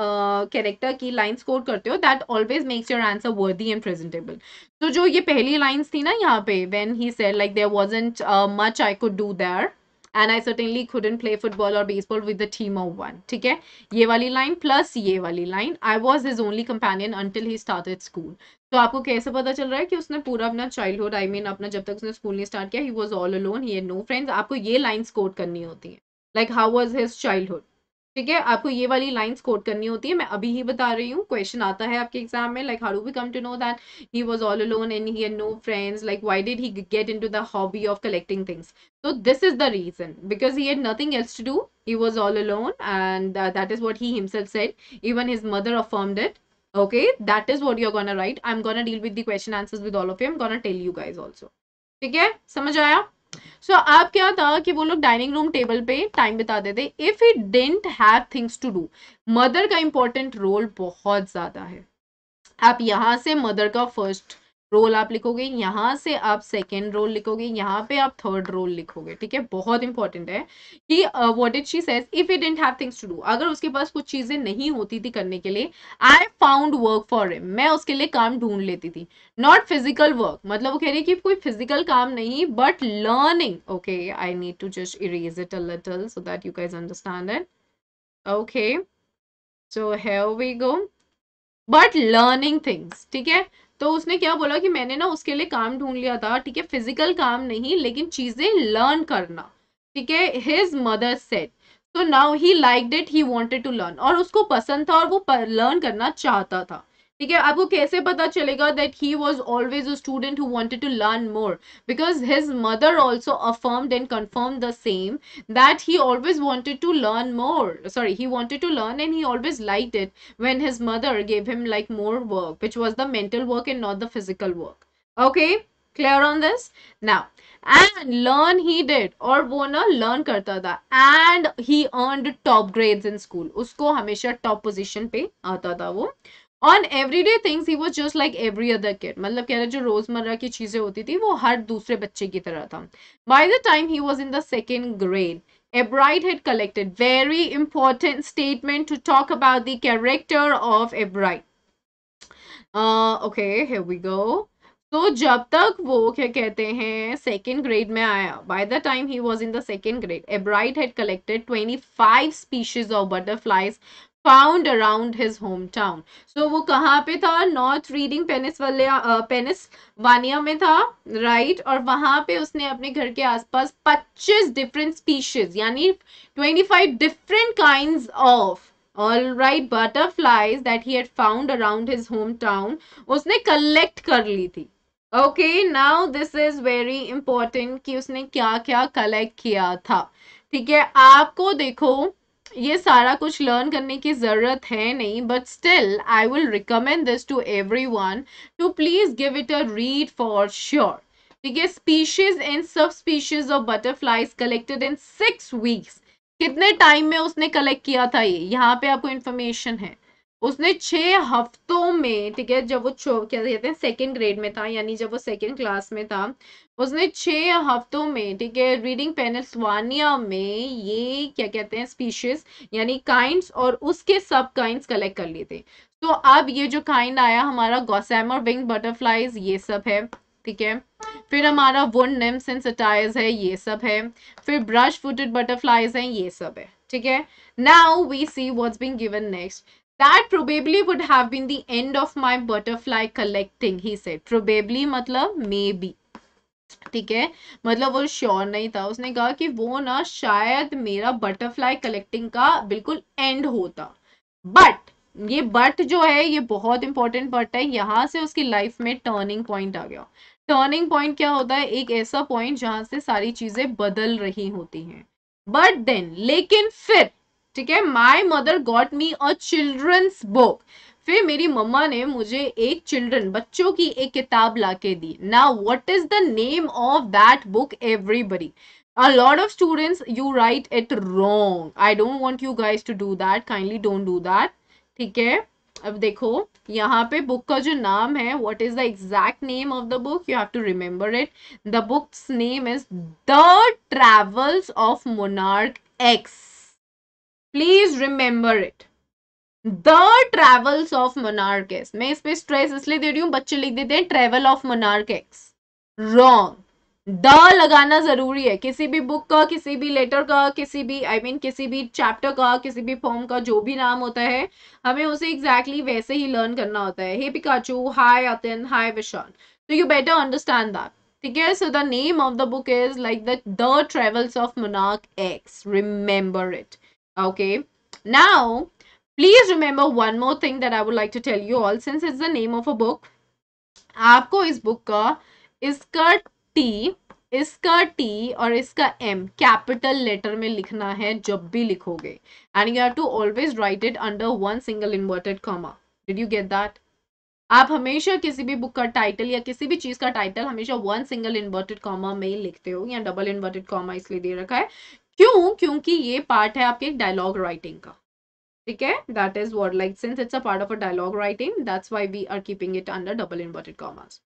कैरेक्टर uh, की लाइन्स कोट करते हो that always makes your answer worthy and presentable तो जो ये पहली लाइन्स थी ना यहाँ पे when he said like there wasn't much I could do that and I certainly couldn't play football और baseball with the team of one ठीक है ये वाली लाइन प्लस ये वाली line I was his only companion until he started school तो आपको कैसे पता चल रहा है कि उसने पूरा अपना चाइल्डहुड आई मीन अपना जब तक उसने स्कूल नहीं स्टार्ट किया he was all alone he no friends आपको ये लाइन्स कोट करनी होती है like how was his childhood ठीक है आपको ये वाली लाइन कोट करनी होती है मैं अभी ही बता रही हूँ क्वेश्चन आता है आपके एग्जाम में like how we come to know that he was all alone and he no friends like why did he get into the hobby of collecting things so this is the reason because he had nothing else to do he was all alone and that is what he himself said even his mother affirmed that okay that is what you're gonna write I am gonna deal with the question answer with all of you am gonna tell you guys also ठीक है समझ आया सो so, क्या था कि वो लोग dining room table पे टाइम बिता देते if he didn't have things to do mother का इंपॉर्टेंट रोल बहुत ज्यादा है आप यहां से मदर का फर्स्ट रोल आप लिखोगे यहाँ से आप सेकेंड रोल लिखोगे यहाँ पे आप थर्ड रोल लिखोगे ठीक है बहुत इंपॉर्टेंट है कि what it she says if you didn't have things to do अगर उसके पास कुछ चीजें नहीं होती थी करने के लिए I found work for him मैं उसके लिए काम ढूंढ लेती थी नॉट फिजिकल वर्क मतलब वो कह रही है कि कोई फिजिकल काम नहीं but learning okay I need to just erase it a little so that you can understand it okay so have we go but learning things ठीक है तो उसने क्या बोला कि मैंने ना उसके लिए काम ढूंढ लिया था ठीक है फिजिकल काम नहीं लेकिन चीज़ें लर्न करना ठीक है his mother said so now he like did he wanted to learn और उसको पसंद था और वो लर्न करना चाहता था ठीक है आपको कैसे पता चलेगा that he was always a student who wanted to learn more because his mother also affirmed and confirm the same that he always wanted to learn more sorry he wanted to learn and he always like it when his mother gave him like more work which was the mental work and not the physical work okay clear on this now and learn he did और वो ना learn करता था and he earned top grades in school उसको हमेशा top position पे आता था वो on everyday things he was just like every other kid मतलब कह रहे जो रोजमर्रा की चीजें होती थी वो हर दूसरे बच्चे की तरह था by the time he was in the second grade Ebride had collected very important statement to talk about the character of Ebride. Uh, okay, here we go. तो जब तक वो क्या कहते हैं सेकेंड ग्रेड में आया by the time he was in the second grade Ebright had collected 25 species of butterflies found around his home town so वो कहाँ पे था नॉर्थ रीडिंग पेनिसवलिया पेनिसवानिया में था राइट right? और वहाँ पे उसने अपने घर के आसपास 25 डिफरेंट स्पीशीज यानी 25 different kind of all right butterflies that he had found around his home town उसने कलेक्ट कर ली थी okay now this is very important कि उसने क्या क्या कलेक्ट किया था ठीक है आपको देखो ये सारा कुछ लर्न करने की ज़रूरत है नहीं but still I will recommend this to everyone to please give it a read for sure ठीक है species and subspecies of butterflies collected in six weeks कितने टाइम में उसने कलेक्ट किया था ये यहाँ पे आपको इन्फॉर्मेशन है उसने छह हफ्तों में ठीक है जब वो क्या कहते हैं सेकेंड ग्रेड में था यानी जब वो सेकेंड क्लास में था उसने छह हफ्तों में ठीक है रीडिंग पेनल्सवानिया में ये क्या कहते हैं स्पीशीज यानी काइंड्स और उसके सब काइंड्स कलेक्ट कर लिए थे तो अब ये जो काइंड आया हमारा और विंग बटरफ्लाइज ये सब है ठीक है फिर हमारा वुड नेम्स एंड सटाइज है ये सब है फिर ब्रश फुटेड बटरफ्लाइज हैं ये सब है ठीक है now we see what's being given next That probably would have been the end of my butterfly collecting, he said. Probably मतलब मे बी ठीक है मतलब वो श्योर नहीं था उसने कहा कि वो ना शायद मेरा बटरफ्लाई कलेक्टिंग का बिल्कुल एंड होता बट ये बट जो है ये बहुत इंपॉर्टेंट बट है यहाँ से उसकी लाइफ में टर्निंग पॉइंट आ गया टर्निंग पॉइंट क्या होता है एक ऐसा पॉइंट जहां से सारी चीज़ें बदल रही होती हैं बट देन लेकिन फिर ठीक है my mother got me a children's book फिर मेरी मम्मा ने मुझे एक चिल्ड्रन बच्चों की एक किताब ला के दी ना what is the name of that book everybody a lot of students you write it wrong i don't want you guys to do that kindly don't do that ठीक है अब देखो यहाँ पे बुक का जो नाम है what is the exact name of the book you have to remember it the book's name is the travels of monarch X please remember it the travels of monarchs मैं इस पे स्ट्रेस इसलिए दे रही हूँ बच्चे लिख देते हैं travel of monarchs wrong the लगाना जरूरी है किसी भी बुक का किसी भी लेटर का किसी भी आई I मीन mean, किसी भी चैप्टर का किसी भी फॉर्म का जो भी नाम होता है हमें उसे एग्जैक्टली exactly वैसे ही लर्न करना होता है hey Pikachu hi Atin hi Vishal तो यू बेटर अंडरस्टैंड दैट ठीक है so the name of the book is like the travels of monarch X remember it okay now please remember one more thing that i would like to tell you all since it's the name of a book aapko is book ka iska t इसका T और इसका M capital letter में लिखना है जब भी लिखोगे and you have to always write it under one single inverted comma did you get that आप हमेशा किसी भी बुक का टाइटल या किसी भी चीज का टाइटल हमेशा वन सिंगल इन्वर्टेड कॉमा में ही लिखते हो या डबल इन्वर्टेड कॉमा इसलिए दे रखा है क्यों क्योंकि ये पार्ट है आपके डायलॉग राइटिंग का ठीक है that is why like since it's a part of a dialogue writing that's why we are keeping it under double inverted commas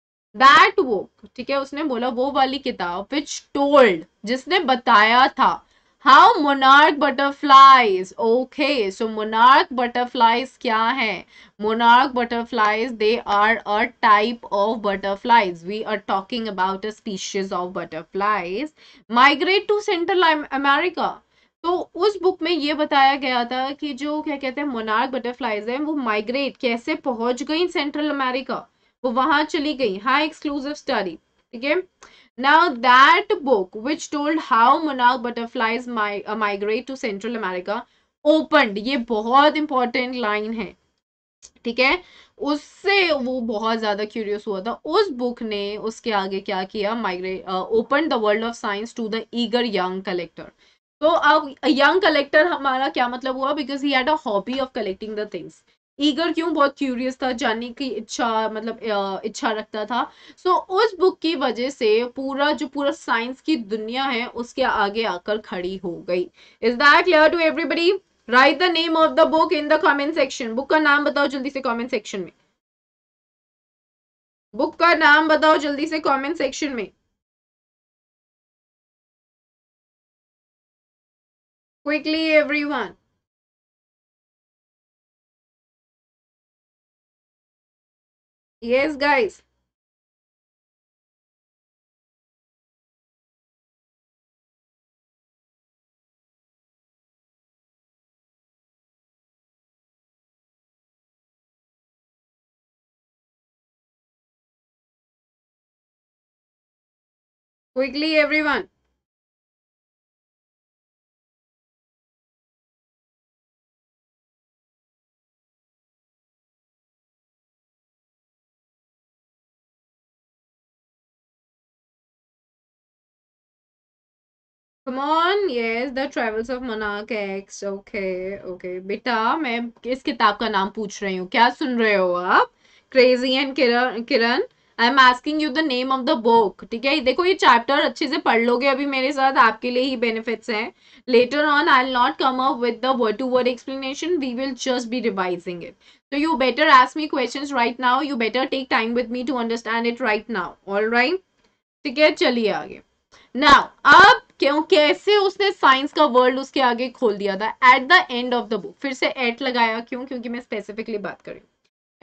that वो ठीक है उसने बोला वो वाली किताब विच टोल्ड जिसने बताया था how monarch butterflies okay so monarch butterflies क्या है monarch butterflies they are a type of butterflies we are talking about a species of butterflies migrate to Central America तो उस बुक में ये बताया गया था कि जो क्या कहते हैं मोनार्क बटरफ्लाइज हैं वो माइग्रेट कैसे पहुंच गई सेंट्रल अमेरिका वो वहां चली गई हाई एक्सक्लूसिव स्टडी ठीक है Now that book which told how monarch butterflies mi uh, migrate to Central America opened ये बहुत important line है ठीक है उससे वो बहुत ज़्यादा क्यूरियस हुआ था उस बुक ने उसके आगे क्या किया uh, opened the world of science to the eager young collector तो अब यंग कलेक्टर हमारा क्या मतलब हुआ because he had a hobby of collecting the things eager क्यों बहुत क्यूरियस था जानने की इच्छा मतलब इच्छा रखता था सो so, उस बुक की वजह से पूरा जो पूरा साइंस की दुनिया है उसके आगे आकर खड़ी हो गई is that clear to everybody right the name of the book in the comment section book का नाम बताओ जल्दी से कॉमेंट सेक्शन में बुक का नाम बताओ जल्दी से कॉमेंट सेक्शन में quickly everyone Yes, guys. Quickly, everyone. Come on yes the travels of monarch X okay okay बेटा मैं इस किताब का नाम पूछ रही हूँ क्या सुन रहे हो आप crazy and Kiran I am asking you the name of the book ठीक है देखो ये चैप्टर अच्छे से पढ़ लोगे अभी मेरे साथ आपके लिए ही बेनिफिट्स हैं later on I'll not come up with the word to word explanation we will just be revising it तो you better ask me questions right now you better take time with me to understand it right now all right ठीक है चलिए आगे now अब क्यों कैसे उसने science का वर्ल्ड उसके आगे खोल दिया था at the end of the book फिर से एट लगाया क्यों क्योंकि मैं स्पेसिफिकली बात करी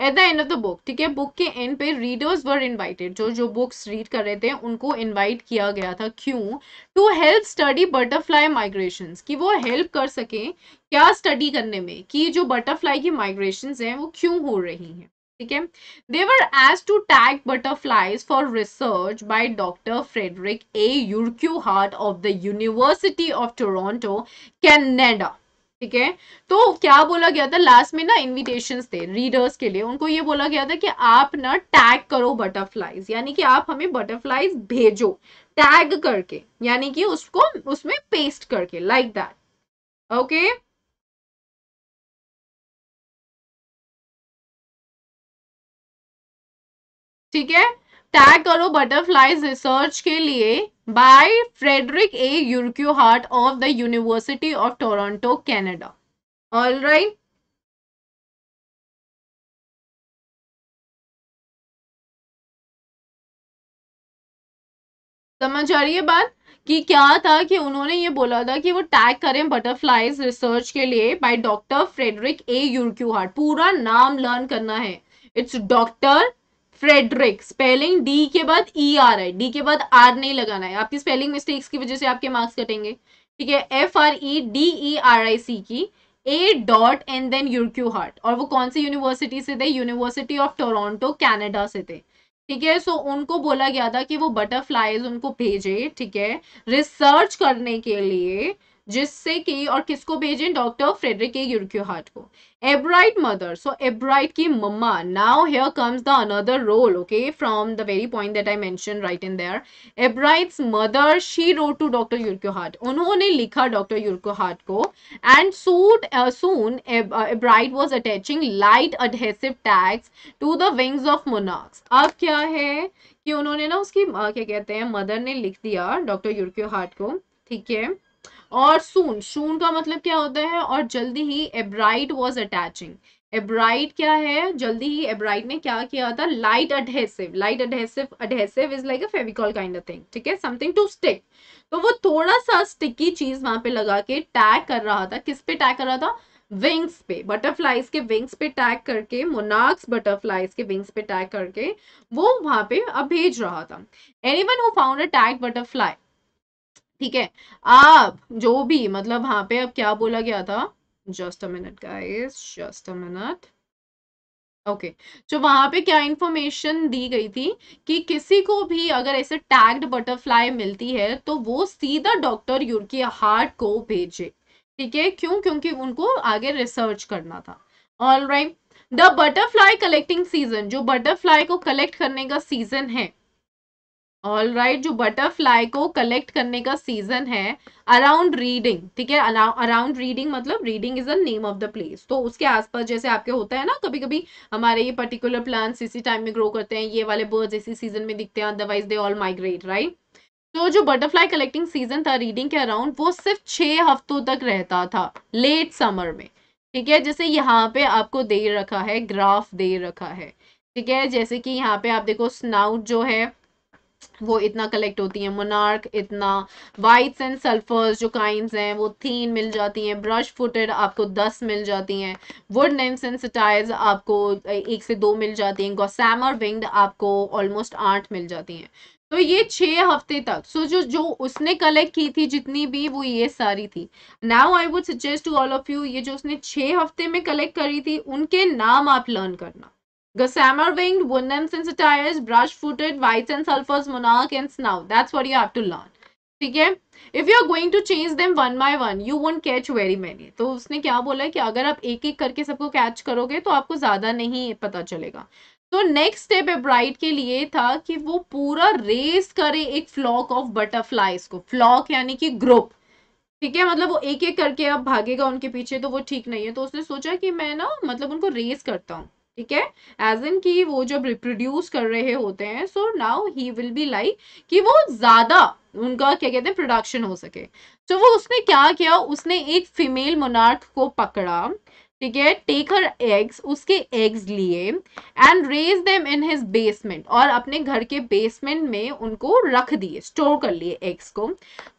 at the end of the book ठीक है बुक के एंड पे रीडर्स वर इनवाइटेड जो जो बुक्स रीड कर रहे थे उनको इनवाइट किया गया था क्यों to help study butterfly migration कि वो हेल्प कर सकें क्या स्टडी करने में कि जो बटरफ्लाई की माइग्रेशन हैं वो क्यों हो रही हैं ठीक है they were as to tag butterflies for research by doctor Frederick A यूरक्यू Urquhart of the university of Toronto Canada ठीक है तो क्या बोला गया था लास्ट में ना इनविटेशंस थे रीडर्स के लिए उनको ये बोला गया था कि आप ना टैग करो बटरफ्लाइज यानी कि आप हमें बटरफ्लाइज भेजो टैग करके यानी कि उसको उसमें पेस्ट करके लाइक दैट ओके ठीक है टैग करो बटरफ्लाईज रिसर्च के लिए by Frederick A Urquhart of the university of Toronto Canada all right समझ आ रही है बात कि क्या था कि उन्होंने ये बोला था कि वो टैग करें बटरफ्लाईज रिसर्च के लिए बाय डॉक्टर फ्रेडरिक ए यूरक्यू हार्ट पूरा नाम लर्न करना है it's doctor Frederick spelling D के बाद ई e आर है डी के बाद आर नहीं लगाना है आपकी स्पेलिंग मिस्टेक्स की वजह से आपके मार्क्स कटेंगे ठीक है F R E D E R I C की A dot and then Urquhart हार्ट और वो कौन सी यूनिवर्सिटी से थे यूनिवर्सिटी ऑफ टोरोंटो कैनेडा से थे ठीक है सो उनको बोला गया था कि वो बटरफ्लाइज उनको भेजे ठीक है रिसर्च करने के लिए जिससे कि और किसको भेजें डॉक्टर फ्रेडरिक ए को एब्राइट मदर सो एब्राइट की मम्मा now here comes the another role okay from the very point that I mention right in there Ebright's mother she wrote to doctor Urquhart उन्होंने लिखा डॉक्टर यूरक्यूहार्ट को and soon soon Ebright was attaching light adhesive tags to the wings of monarchs अब क्या है कि उन्होंने ना उसकी uh, क्या कहते हैं मदर ने लिख दिया डॉक्टर हार्ट को ठीक है और सून सून का मतलब क्या होता है और जल्दी ही एब्राइट वॉज अटैचिंग एब्राइट क्या है जल्दी ही एब्राइट ने क्या किया था light adhesive light adhesive adhesive is like a Fevicol kind of thing ठीक है समथिंग टू स्टिक तो वो थोड़ा सा स्टिकी चीज वहां पे लगा के टैग कर रहा था किस पे टैग कर रहा था विंग्स पे बटरफ्लाइज के विंग्स पे टैग करके मोनाक्स बटरफ्लाइज के विंग्स पे टैग करके वो वहां पे अब भेज रहा था anyone who found a tag butterfly ठीक है आप जो भी मतलब वहां पे अब क्या बोला गया था just a minute guys just a minute okay okay. जो तो वहां पे क्या इंफॉर्मेशन दी गई थी कि किसी को भी अगर ऐसे टैग्ड बटरफ्लाई मिलती है तो वो सीधा डॉक्टर यूरकी हार्ट को भेजे ठीक है क्यों क्योंकि उनको आगे रिसर्च करना था all right the butterfly collecting season जो बटरफ्लाई को कलेक्ट करने का सीजन है ऑल राइट right, जो बटरफ्लाई को कलेक्ट करने का सीजन है अराउंड रीडिंग ठीक है अराउंड रीडिंग मतलब Reading is a name of the place तो उसके आसपास जैसे आपके होता है ना कभी कभी हमारे ये पर्टिकुलर प्लांट्स इसी टाइम में ग्रो करते हैं ये वाले बर्ड्स इसी सीजन में दिखते हैं otherwise they all migrate right तो जो बटरफ्लाई कलेक्टिंग सीजन था रीडिंग के अराउंड वो सिर्फ छः हफ्तों तक रहता था लेट समर में ठीक है जैसे यहाँ पे आपको दे रखा है ग्राफ दे रखा है ठीक है जैसे कि यहाँ पे आप देखो स्नाउट जो है वो इतना कलेक्ट होती है मोनार्क इतना वाइट्स एंड सल्फर्स जो काइंस हैं वो तीन मिल जाती हैं ब्रश फुटेड आपको दस मिल जाती हैं वुड नेम्स एंड सटाइज आपको एक से दो मिल जाती हैं गोसैमर विंग्ड आपको ऑलमोस्ट आठ मिल जाती हैं तो ये छः हफ्ते तक सो so, जो जो उसने कलेक्ट की थी जितनी भी वो ये सारी थी now I would suggest to all of you ये जो उसने छः हफ्ते में कलेक्ट करी थी उनके नाम आप लर्न करना Gossamer winged, wood nymphs and satyrs brush footed, whites and sulfurs, monarch and snout. That's what you have to learn. ठीक है if you are going to change them one by one you won't catch very many तो उसने क्या बोला है कि अगर आप एक एक करके सबको कैच करोगे तो आपको ज्यादा नहीं पता चलेगा तो नेक्स्ट स्टेप है ब्राइट के लिए था कि वो पूरा रेस करे एक फ्लॉक ऑफ बटरफ्लाइज को फ्लॉक यानी कि ग्रुप ठीक है मतलब वो एक एक करके अब भागेगा उनके पीछे तो वो ठीक नहीं है तो उसने सोचा कि मैं ना मतलब उनको रेस करता हूँ ठीक है एज इन कि वो जब रिप्रोड्यूस कर रहे होते हैं so now he will be like कि वो ज़्यादा उनका क्या कहते हैं प्रोडक्शन हो सके तो so, वो उसने क्या किया उसने एक फीमेल मोनार्क को पकड़ा ठीक है टेक हर एग्स उसके एग्स लिए and raise them in his basement और अपने घर के बेसमेंट में उनको रख दिए स्टोर कर लिए एग्स को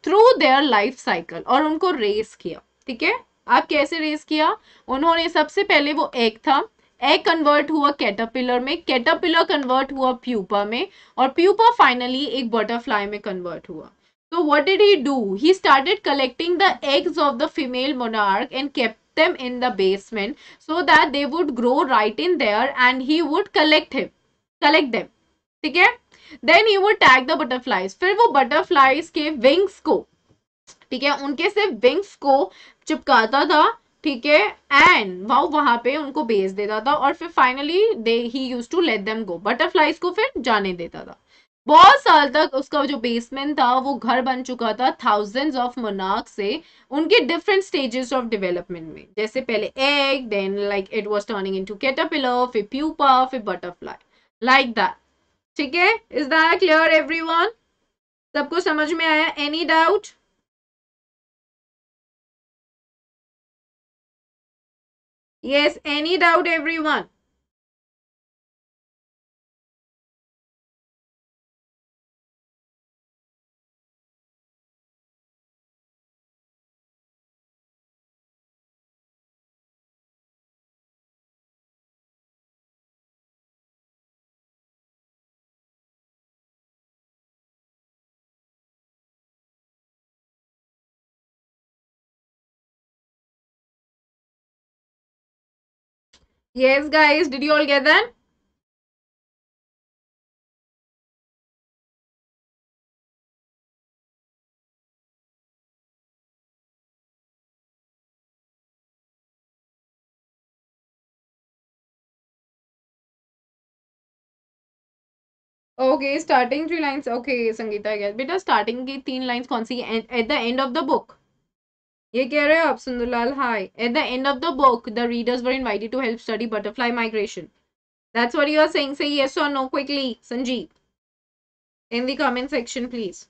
थ्रू देयर लाइफ साइकिल और उनको रेस किया ठीक है आप कैसे रेस किया उन्होंने सबसे पहले वो एग था एग कन्वर्ट हुआ कैटरपिलर में कैटरपिलर कन्वर्ट हुआ प्यूपा में और प्यूपा फाइनली एक बटरफ्लाई में कन्वर्ट हुआ So what did he do he started collecting the eggs of the female monarch and kept them in the basement so that they would grow right in there and he would collect him collect them theek hai then he would tag the butterflies fir wo butterflies ke wings ko theek hai unke से wings ko chipkata tha ठीक है and wow वहां पे उनको भेज देता था और फिर finally they he used to let them go butterflies को फिर जाने देता था बहुत साल तक उसका जो बेसमेंट था वो घर बन चुका था थाउजेंड्स ऑफ मोनार्क से उनके डिफरेंट स्टेजेस ऑफ डेवलपमेंट में जैसे पहले egg then like it was turning into caterpillar फिर प्यूपा फिर बटरफ्लाई लाइक दैट ठीक है इज दैट क्लियर एवरीवन सबको समझ में आया any doubt Yes, any doubt everyone? Yes, guys, did you all get that? Okay, starting three lines. Okay, Sangeeta, I guess. Beta, starting की three lines कौन सी? At the end of the book. Ye keh rahe ho, Hi. At the end of the book, the readers were invited to help study butterfly migration. That's what you are saying. Say yes or no quickly, Sanjeev. In the comment section, please.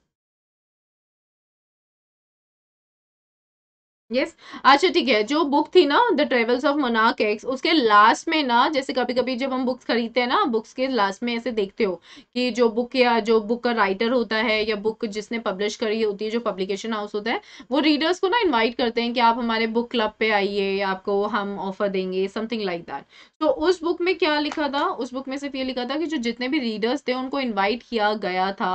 Yes अच्छा ठीक है जो book थी ना the travels of मनाक X उसके last में ना जैसे कभी कभी जब हम बुक्स खरीदते हैं ना बुक्स के लास्ट में ऐसे देखते हो कि जो बुक या जो बुक का राइटर होता है या बुक जिसने पब्लिश करी होती है जो पब्लिकेशन हाउस होता है वो रीडर्स को ना इन्वाइट करते हैं कि आप हमारे बुक क्लब पे आइए आपको हम ऑफर देंगे समथिंग लाइक दैट तो उस बुक में क्या लिखा था उस बुक में सिर्फ ये लिखा था कि जो जितने भी रीडर्स थे उनको इन्वाइट किया गया था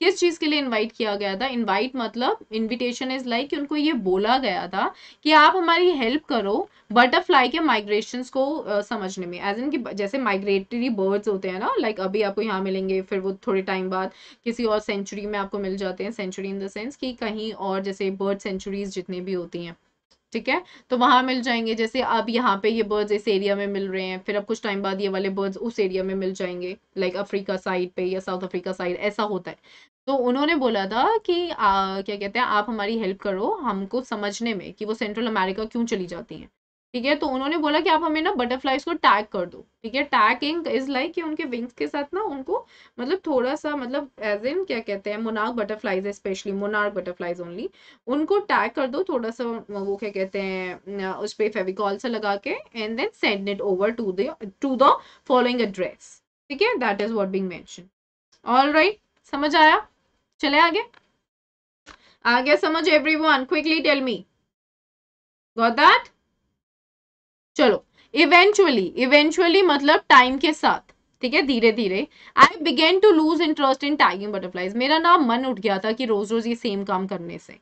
किस चीज़ के लिए इन्वाइट किया गया था इन्वाइट मतलब इन्विटेशन इज लाइक उनको ये बोला गया था था कि आप हमारी हेल्प करो बटरफ्लाई के माइग्रेशन को आ, समझने में एज इन कि जैसे माइग्रेटरी बर्ड्स होते हैं ना लाइक like अभी आपको यहाँ मिलेंगे फिर वो थोड़े टाइम बाद किसी और सेंचुरी में आपको मिल जाते हैं सेंचुरी इन द सेंस कि कहीं और जैसे बर्ड सेंचुरीज जितने भी होती हैं ठीक है तो वहाँ मिल जाएंगे जैसे अब यहाँ पे ये बर्ड्स इस एरिया में मिल रहे हैं फिर अब कुछ टाइम बाद ये वाले बर्ड्स उस एरिया में मिल जाएंगे लाइक अफ्रीका साइड पे या साउथ अफ्रीका साइड ऐसा होता है तो उन्होंने बोला था कि आ, क्या कहते हैं आप हमारी हेल्प करो हमको समझने में कि वो सेंट्रल अमेरिका क्यों चली जाती हैं ठीक है तो उन्होंने बोला कि आप हमें ना बटरफ्लाइज को टैग कर दो ठीक है टैगिंग इज लाइक कि उनके विंग्स के साथ ना उनको मतलब थोड़ा सा मतलब एज इन क्या कहते हैं monarch butterflies specially monarch butterflies only उनको टैग कर दो थोड़ा सा वो क्या कहते हैं उस पर फेविकॉल से लगा के and then send it over to the to the following address ठीक है that is what being mention all right समझ आया चले आगे आगे समझ every one quickly tell me got that चलो इवेंचुअली इवेंचुअली मतलब टाइम के साथ ठीक है धीरे धीरे I begin to lose interest in tagging butterflies मेरा ना मन उठ गया था कि रोज रोज ये सेम काम करने से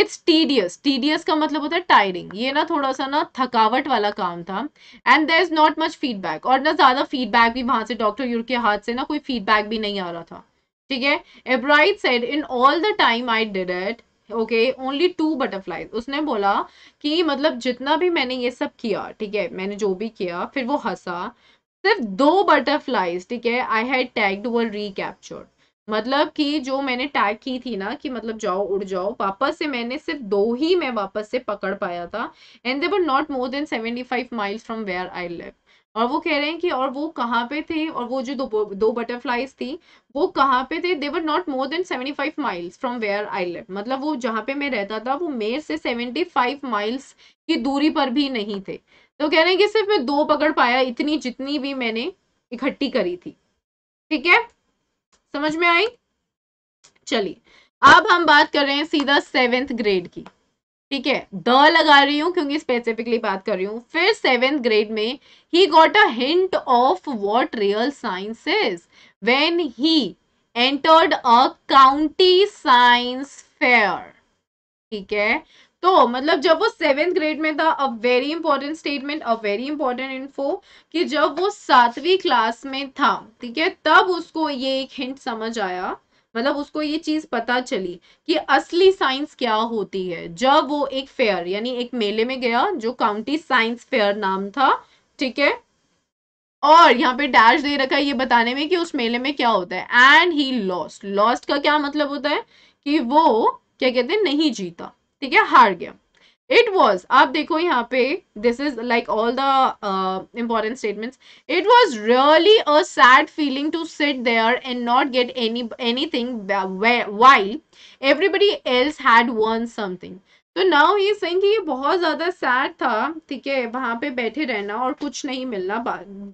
इट्स टीडियस टीडियस का मतलब होता है टायरिंग ये ना थोड़ा सा ना थकावट वाला काम था and there is not much feedback और ना ज़्यादा फीडबैक भी वहाँ से डॉक्टर यूर के हाथ से ना कोई फीडबैक भी नहीं आ रहा था ठीक है Ebright said in all the time I did it okay only two butterflies उसने बोला कि मतलब जितना भी मैंने ये सब किया ठीक है मैंने जो भी किया फिर वो हंसा सिर्फ दो बटरफ्लाइज ठीक है I had tagged were recaptured मतलब कि जो मैंने टैग की थी ना कि मतलब जाओ उड़ जाओ वापस से मैंने सिर्फ दो ही मैं वापस से पकड़ पाया था and they were not more than seventy five miles from where I live और वो कह रहे हैं कि और वो कहाँ पे थे और वो जो दो दो बटरफ्लाइज थी वो कहाँ पे थे they were not more than five miles from where I live मतलब वो जहाँ पे मैं रहता था वो मेर से फाइव माइल्स की दूरी पर भी नहीं थे तो कह रहे हैं कि सिर्फ मैं दो पकड़ पाया इतनी जितनी भी मैंने इकट्ठी करी थी ठीक है समझ में आई चलिए अब हम बात कर रहे हैं सीधा सेवेंथ ग्रेड की ठीक है द लगा रही हूँ क्योंकि स्पेसिफिकली बात कर रही हूँ फिर सेवेंथ ग्रेड में he got a hint of what real science is when he entered a county science fair ठीक है तो मतलब जब वो सेवेंथ ग्रेड में था a very important statement a very important info कि जब वो सातवीं क्लास में था ठीक है तब उसको ये एक हिंट समझ आया मतलब उसको ये चीज पता चली कि असली साइंस क्या होती है जब वो एक फेयर यानी एक मेले में गया जो काउंटी साइंस फेयर नाम था ठीक है और यहाँ पे डैश दे रखा है ये बताने में कि उस मेले में क्या होता है एंड ही लॉस्ट लॉस्ट का क्या मतलब होता है कि वो क्या कहते हैं नहीं जीता ठीक है हार गया इट वॉज आप देखो यहाँ पे this is like all the important statement it was really a sad feeling to sit there and not get any anything why everybody else had won something तो नाउ ये सिंह ये बहुत ज़्यादा सैड था ठीक है वहां पे बैठे रहना और कुछ नहीं मिलना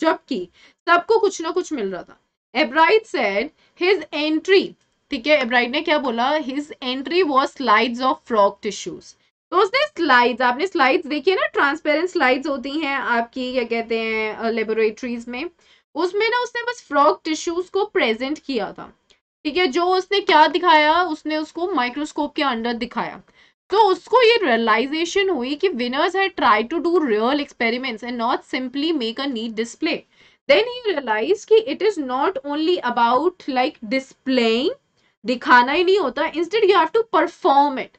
जबकि सबको कुछ ना कुछ मिल रहा था एब्राइट सेड हिज एंट्री ठीक है एब्राइट ने क्या बोला his entry was slides of frog tissues तो उसने स्लाइड्स आपने स्लाइड्स देखी है ना ट्रांसपेरेंट स्लाइड्स होती हैं आपकी क्या कहते हैं लेबोरेटरीज में उसमें ना उसने बस फ्रॉग टिश्यूज को प्रेजेंट किया था ठीक है जो उसने क्या दिखाया उसने उसको माइक्रोस्कोप के अंडर दिखाया तो उसको ये रियलाइजेशन हुई कि विनर्स है try to do real experiments and not simply make a neat display then he realise कि it is not only about like displaying दिखाना ही नहीं होता instead you have to perform it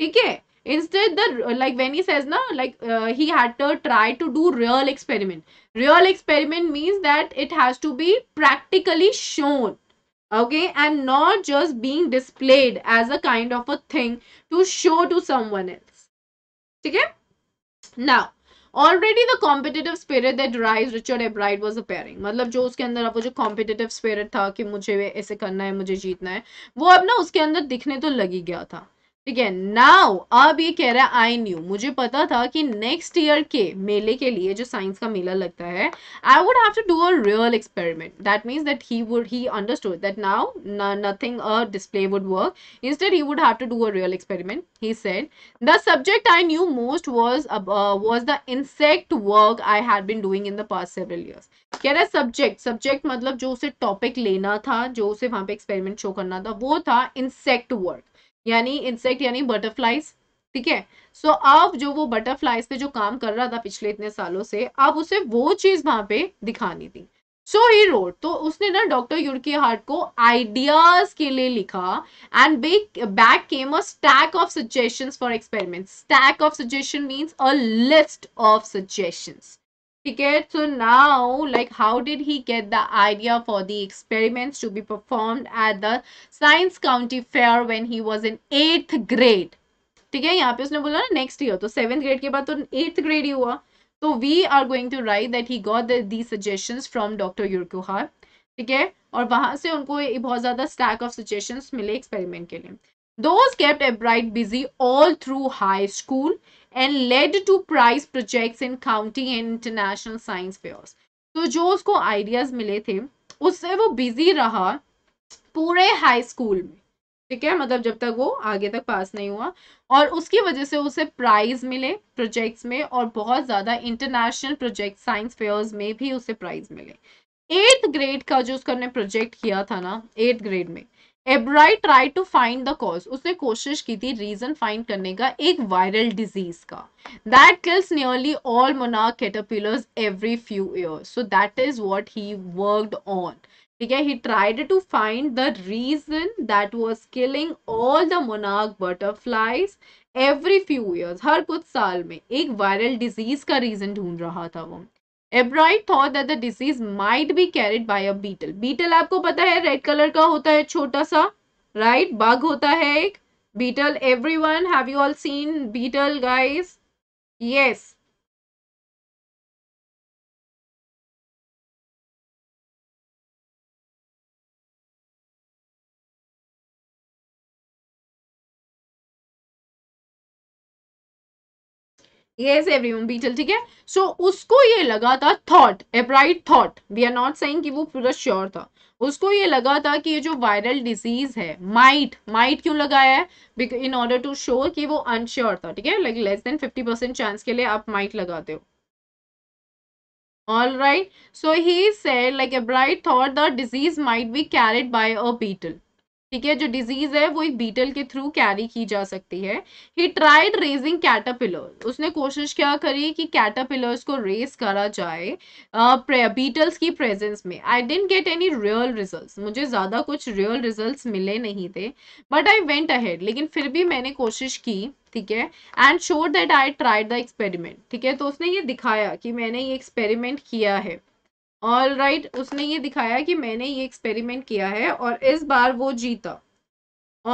ठीक है instead the like when he says na like uh, he had to try to do real experiment real experiment means that it has to be practically shown okay and not just being displayed as a kind of a thing to show to someone else okay now already the competitive spirit that rise Richard Ebright was appearing मतलब जो उसके अंदर अब वो जो competitive spirit था कि मुझे ऐसे करना है मुझे जीतना है वो अब ना उसके अंदर दिखने तो लगी गया था ठीक है नाउ अब ये कह रहा है आई न्यू मुझे पता था कि नेक्स्ट ईयर के मेले के लिए जो साइंस का मेला लगता है I would have to do a real experiment that means that he would he understood that now nothing a display would work instead he would have to do a real experiment he said the subject I knew most was was the insect work I had been doing in the past several years कह रहा है subject subject मतलब जो उसे topic लेना था जो उसे वहां पे एक्सपेरिमेंट शो करना था वो था इंसेक्ट वर्क यानी इंसेक्ट यानी बटरफ्लाइज ठीक है सो अब जो वो बटरफ्लाइज पे जो काम कर रहा था पिछले इतने सालों से अब उसे वो चीज वहां पे दिखानी थी सो ही रोड तो उसने ना डॉक्टर युड़की हार्ट को आइडियाज के लिए लिखा and back came a stack of suggestions for experiment stack of suggestion means a list of suggestions ठीक है so now like how did he get the idea for the experiments to be perform at the science county fair when he was in eighth grade ठीक है यहाँ पे उसने बोला ना next year तो सेवेंथ ग्रेड के बाद तो एट्थ ग्रेड ही हुआ तो we are going to write that he got the suggestion from doctor Urquhart ठीक है और वहां से उनको बहुत ज्यादा स्टैक ऑफ सजेशन मिले एक्सपेरिमेंट के लिए those kept Ebright busy all through high school and led to prize project in county and international science fairs तो जो उसको आइडियाज मिले थे उससे वो बिजी रहा पूरे हाई स्कूल में ठीक है मतलब जब तक वो आगे तक पास नहीं हुआ और उसकी वजह से उसे प्राइज मिले प्रोजेक्ट्स में और बहुत ज़्यादा इंटरनेशनल प्रोजेक्ट साइंस फेयर्स में भी उसे प्राइज मिले एट्थ ग्रेड का जो उसका प्रोजेक्ट किया था ना एट्थ ग्रेड में Ebright try to find the cause उसने कोशिश की थी रीजन फाइंड करने का एक वायरल डिजीज का दैट किल्स नियरली ऑल मोनाक caterpillars every few year so that is what he worked on ठीक है he tried to find the reason that was killing all the मोनाक बटरफ्लाइज एवरी फ्यू ईयर्स हर कुछ साल में एक वायरल डिजीज का रीजन ढूंढ रहा था वो Ebright thought that the disease might be carried by a beetle beetle आपको पता है रेड कलर का होता है छोटा सा राइट right? बग होता है एक beetle everyone have you all seen beetle guys yes yes everyone beetle ठीक है सो so, उसको ये लगा था thought Ebright thought we are not saying कि वो पूरा श्योर था उसको ये लगा था कि ये जो वायरल डिजीज है माइट माइट क्यों लगाया है इन ऑर्डर टू शो कि वो अनश्योर था ठीक है like less than fifty percent chance के लिए आप माइट लगाते हो all right so he said like Ebright thought the disease might be carried by a beetle ठीक है जो डिजीज है वो एक बीटल के थ्रू कैरी की जा सकती है ही ट्राइड रेजिंग कैटापिलर उसने कोशिश क्या करी कि कैटापिलर्स को रेस करा जाए बीटल्स uh, की प्रेजेंस में I didn't get any real result मुझे ज़्यादा कुछ रियल रिजल्ट मिले नहीं थे बट आई वेंट अहेड लेकिन फिर भी मैंने कोशिश की ठीक है and sure that I tried the experiment ठीक है तो उसने ये दिखाया कि मैंने ये एक्सपेरिमेंट किया है ऑल राइट right, उसने ये दिखाया कि मैंने ये एक्सपेरिमेंट किया है और इस बार वो जीता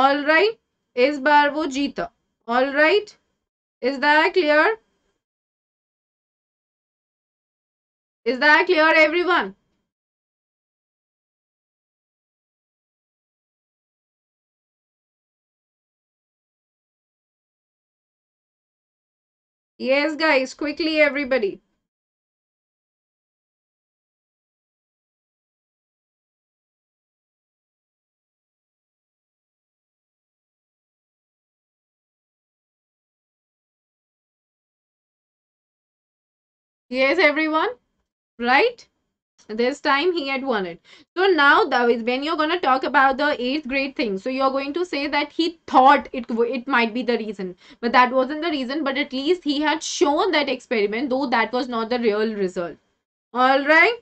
ऑल राइट right, इस बार वो जीता all right is that clear is that clear one yes guys quickly everybody yes everyone right this time he had won it so now that is when you're going to talk about the eighth grade thing so you're going to say that he thought it it might be the reason but that wasn't the reason but at least he had shown that experiment though that was not the real result all right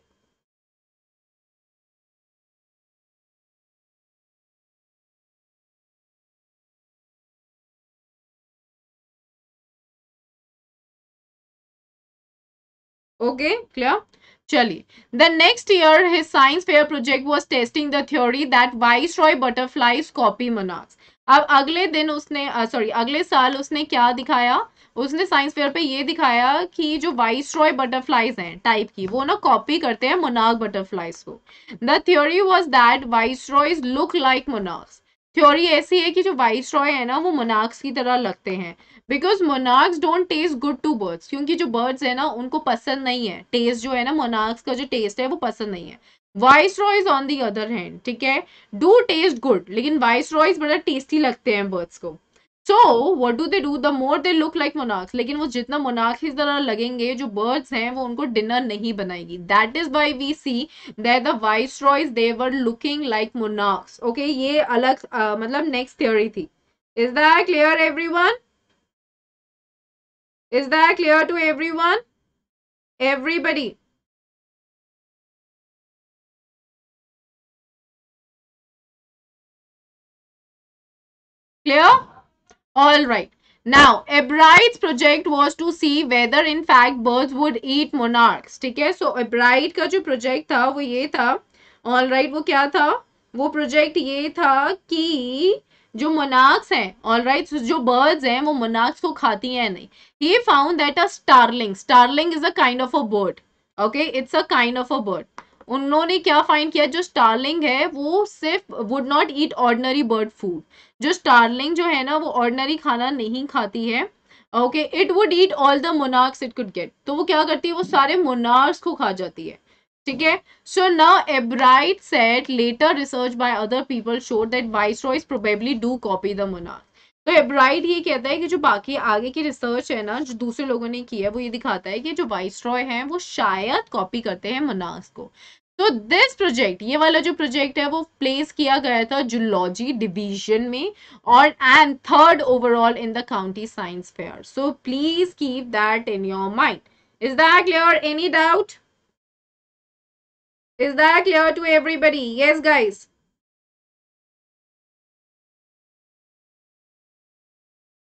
okay clear चलिए the next year his science fair project was testing the theory that viceroy butterflies copy monarchs अब अगले दिन उसने sorry uh, अगले साल उसने क्या दिखाया उसने साइंस फेयर पे ये दिखाया कि जो वाइस रॉय बटरफ्लाईज हैं टाइप की वो ना कॉपी करते हैं मोनार्क बटरफ्लाईज को the theory was that viceroys look like monarchs theory ऐसी है कि जो वाइस रॉय है ना वो मोनार्क्स की तरह लगते हैं because monarchs don't taste good to birds क्योंकि जो बर्ड्स है ना उनको पसंद नहीं है टेस्ट जो है ना मोनार्क्स का जो टेस्ट है वो पसंद नहीं है viceroys on the other hand ठीक है डू टेस्ट गुड लेकिन वाइस रॉयज बड़ा टेस्टी लगते हैं बर्ड्स को so what do they do the more they look like monarchs लेकिन वो जितना मोनाक्स की तरह लगेंगे जो बर्ड्स हैं वो उनको डिनर नहीं बनाएगी that is why we see that the viceroys they were looking like monarchs okay ये अलग uh, मतलब नेक्स्ट थ्योरी थी is that clear every one Is that clear to everyone? Everybody. Clear? All right. Now, Ebride's project was to see whether in fact birds would eat monarchs. theek hai so so, Ebride ka jo project tha wo ye tha all right, wo kya tha wo project ye tha ki जो मोनाक्स हैं all right जो birds हैं वो मोनाक्स को खाती हैं नहीं he found that a starling starling is a kind of a bird okay it's a kind of a bird उन्होंने क्या फाइंड किया जो स्टारलिंग है वो सिर्फ would not eat ordinary bird food जो स्टारलिंग जो है ना वो ऑर्डनरी खाना नहीं खाती है okay it would eat all the monarchs it could get तो वो क्या करती है वो सारे मोनाक्स को खा जाती है ठीक है सो न Ebright said later research by other people showed that viceroys probably do copy the monarch तो एब्राइड ये कहता है कि जो बाकी आगे की रिसर्च है ना जो दूसरे लोगों ने की है वो ये दिखाता है कि जो वाइस रॉय है वो शायद कॉपी करते हैं मोनार्क को तो दिस प्रोजेक्ट ये वाला जो प्रोजेक्ट है वो प्लेस किया गया था जुलॉजी डिवीजन में और and third overall in the county science fair so please keep that in your mind is that clear any doubt Is that clear to everybody? Yes, guys.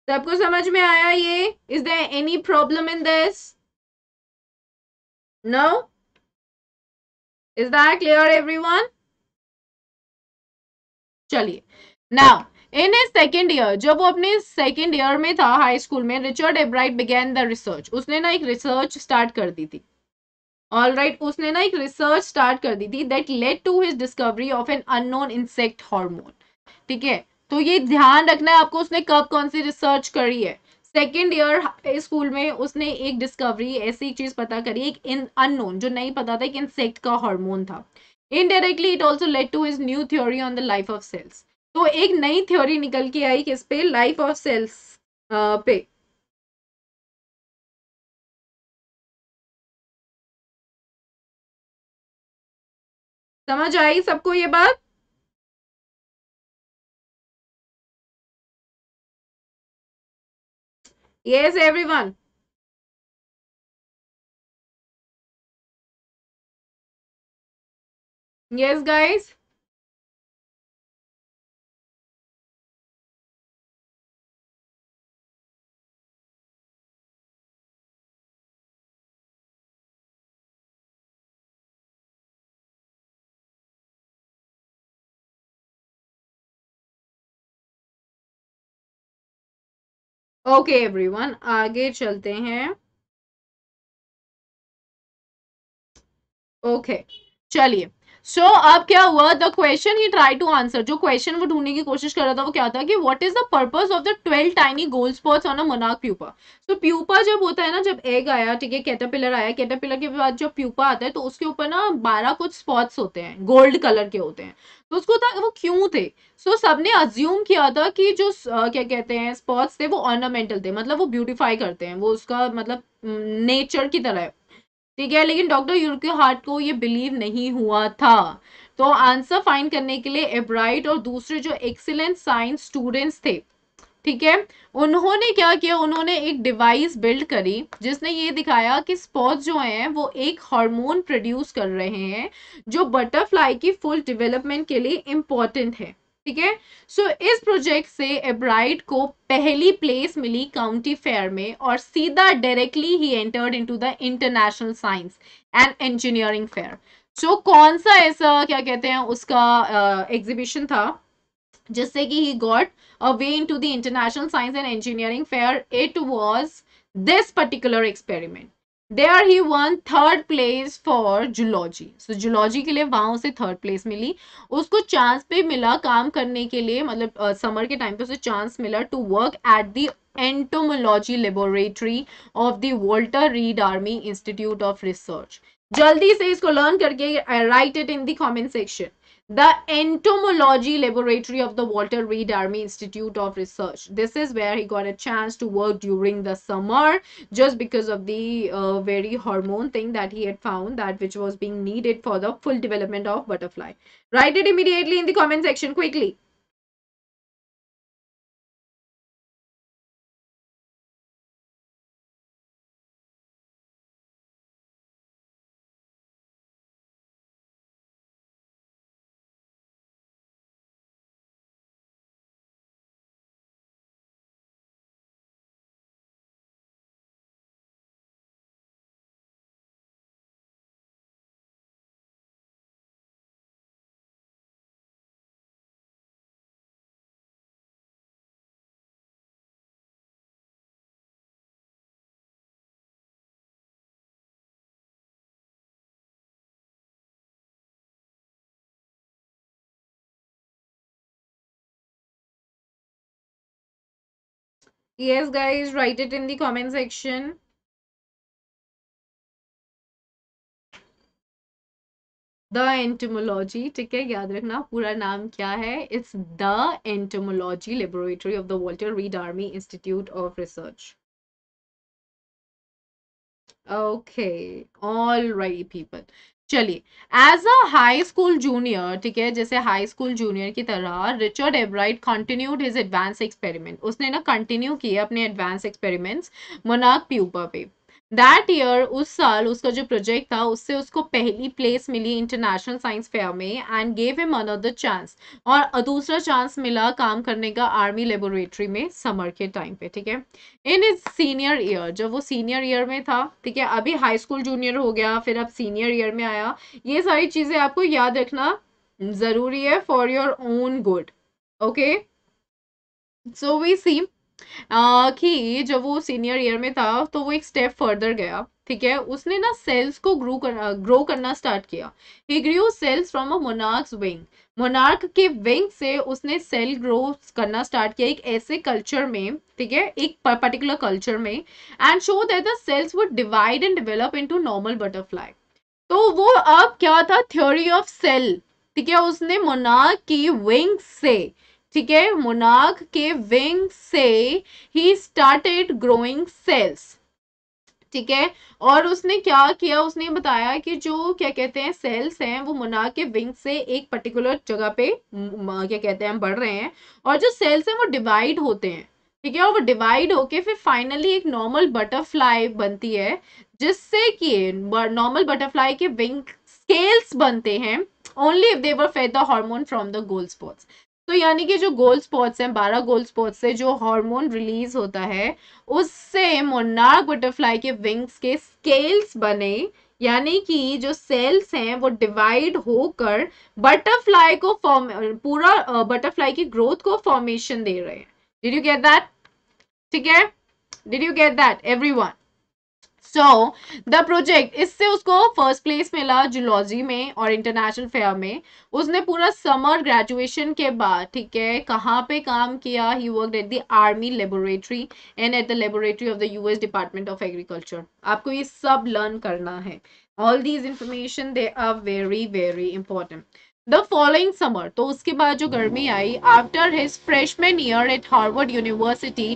सबको समझ में आया ये is there any problem in this no is that clear everyone चलिए now in a second year जब वो अपने second year में था हाई स्कूल में Richard Ebright began the research उसने ना एक रिसर्च स्टार्ट कर दी थी ऑल राइट right, उसने ना एक रिसर्च स्टार्ट कर दी थी that led to his discovery of an unknown insect hormone ठीक है तो ये ध्यान रखना है आपको उसने कब कौन सी रिसर्च करी है सेकेंड ईयर स्कूल में उसने एक डिस्कवरी ऐसी चीज पता करी एक इन अननोन जो नहीं पता था एक इंसेक्ट का हार्मोन था indirectly it also led to his new theory on the life of cells तो एक नई थ्योरी निकल के आई किस पे लाइफ ऑफ सेल्स पे समझ आई सबको ये बात yes everyone yes guys okay everyone आगे चलते हैं ओके okay, चलिए सो so, अब क्या हुआ the question he try to answer जो क्वेश्चन वो ढूंढने की कोशिश कर रहा था वो क्या था कि what is the purpose of the twelve tiny gold spots on a मनाक प्यूपा सो प्यूपा जब होता है ना जब एग आया ठीक है कैटापिलर आया कैटापिलर के बाद जब प्यूपा आता है तो उसके ऊपर ना बारह कुछ स्पॉट्स होते हैं गोल्ड कलर के होते हैं तो उसको था वो क्यों थे सो so, सबने अज्यूम किया था कि जो आ, क्या कहते हैं स्पॉट्स थे वो ऑर्नामेंटल थे मतलब वो ब्यूटिफाई करते हैं वो उसका मतलब नेचर की तरह है ठीक है लेकिन डॉक्टर यूके हार्ट को ये बिलीव नहीं हुआ था तो आंसर फाइंड करने के लिए एब्राइट और दूसरे जो एक्सीलेंट साइंस स्टूडेंट्स थे ठीक है उन्होंने क्या किया उन्होंने एक डिवाइस बिल्ड करी जिसने ये दिखाया कि स्पॉट जो हैं वो एक हार्मोन प्रोड्यूस कर रहे हैं जो बटरफ्लाई की फुल डेवलपमेंट के लिए इम्पॉर्टेंट है ठीक है सो इस प्रोजेक्ट से एब्राइड को पहली प्लेस मिली काउंटी फेयर में और सीधा डायरेक्टली ही entered into the international science and engineering fair so कौन सा ऐसा क्या कहते हैं उसका एग्जीबिशन uh, था जिससे कि he got a way into the international science and engineering fair it was this particular experiment there he won third place for zoology so zoology के लिए वहाँ उसे थर्ड प्लेस मिली उसको चांस पे मिला काम करने के लिए मतलब समर uh, के टाइम पे उसे चांस मिला to work at the entomology laboratory of the Walter Reed Army Institute of Research जल्दी से इसको लर्न करके write it in the comment section the entomology laboratory of the Walter Reed Army Institute of Research. This is where he got a chance to work during the summer just because of the uh, very hormone thing that he had found that which was being needed for the full development of butterfly. Write it immediately in the comment section quickly. yes guys write it in the comment section the entomology it's the entomology laboratory of the walter reed army institute of research okay all right people चलिए as a high school junior ठीक है जैसे high school junior की तरह Richard Ebright continued his advance experiment उसने ना continue किया अपने एडवांस एक्सपेरिमेंट्स मोनाक प्यूपा पे दैट ईयर उस साल उसका जो प्रोजेक्ट था उससे उसको पहली प्लेस मिली इंटरनेशनल साइंस फेयर में and gave him another chance और दूसरा चांस मिला काम करने का आर्मी लेबोरेटरी में समर के टाइम पे ठीक है इन इज सीनियर ईयर जब वो सीनियर ईयर में था ठीक है अभी हाई स्कूल जूनियर हो गया फिर अब सीनियर ईयर में आया ये सारी चीज़ें आपको याद रखना ज़रूरी है for your own good okay so we see कि जब वो सीनियर ईयर में था तो वो एक स्टेप फर्दर गया ठीक है उसने ना सेल्स को ग्रो करना ग्रो करना स्टार्ट किया he grow cells from a monarch's wing monarch के विंग से उसने सेल ग्रो करना स्टार्ट किया एक ऐसे कल्चर में ठीक है एक पर्टिकुलर कल्चर में and show that the cells would divide and develop into normal butterfly तो वो अब क्या था थ्योरी ऑफ सेल ठीक है उसने मोनार्क की विंग से ठीक है मुनाक के विंग से ही स्टार्टेड ग्रोइंग सेल्स ठीक है और उसने क्या किया उसने बताया कि जो क्या कहते हैं सेल्स हैं वो मुनाक के विंग से एक पर्टिकुलर जगह पे क्या कहते हैं बढ़ रहे हैं और जो सेल्स हैं वो डिवाइड होते हैं ठीक है और वो डिवाइड होके फिर फाइनली एक नॉर्मल बटरफ्लाई बनती है जिससे कि नॉर्मल बटरफ्लाई के विंग स्केल्स बनते हैं only if they were fed the hormone from the gold तो यानी कि जो गोल स्पॉट्स हैं बारह गोल स्पॉट्स से जो हार्मोन रिलीज होता है उससे मोनार्क बटरफ्लाई के विंग्स के स्केल्स बने यानी कि जो सेल्स हैं वो डिवाइड होकर बटरफ्लाई को फॉर्म पूरा बटरफ्लाई की ग्रोथ को फॉर्मेशन दे रहे हैं डिड यू गेट दैट ठीक है did you get that everyone so the project इससे उसको फर्स्ट प्लेस मिला जूलॉजी में और इंटरनेशनल फेयर में उसने पूरा समर ग्रेजुएशन के बाद ठीक है कहाँ पे काम किया he work at the army laboratory and at the laboratory of the US Department of Agriculture आपको ये सब लर्न करना है all these information they are very very important the following summer तो उसके बाद जो गर्मी आई after his freshman year at Harvard University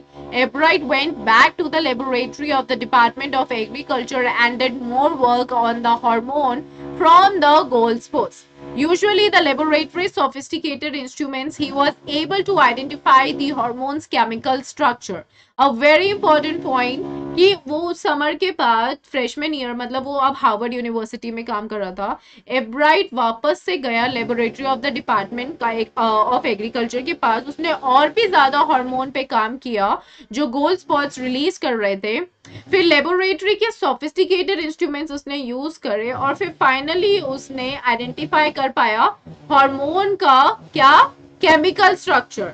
Ebright went back to the laboratory of the Department of Agriculture and did more work on the hormone from the goalposts. Usually the laboratory's sophisticated instruments, he was able to identify the hormone's chemical structure. A very important point कि वो summer के बाद freshman year मतलब वो अब Harvard university में काम कर रहा था एब्राइट वापस से गया लेबोरेटरी ऑफ द डिपार्टमेंट का एक ऑफ एग्रीकल्चर के पास उसने और भी ज़्यादा हार्मोन पे काम किया जो गोल्ड स्पॉट्स रिलीज कर रहे थे फिर लेबोरेटरी के सोफिस्टिकेटेड इंस्ट्रूमेंट्स उसने यूज़ करे और फिर फाइनली उसने आइडेंटिफाई कर पाया हॉर्मोन का क्या chemical structure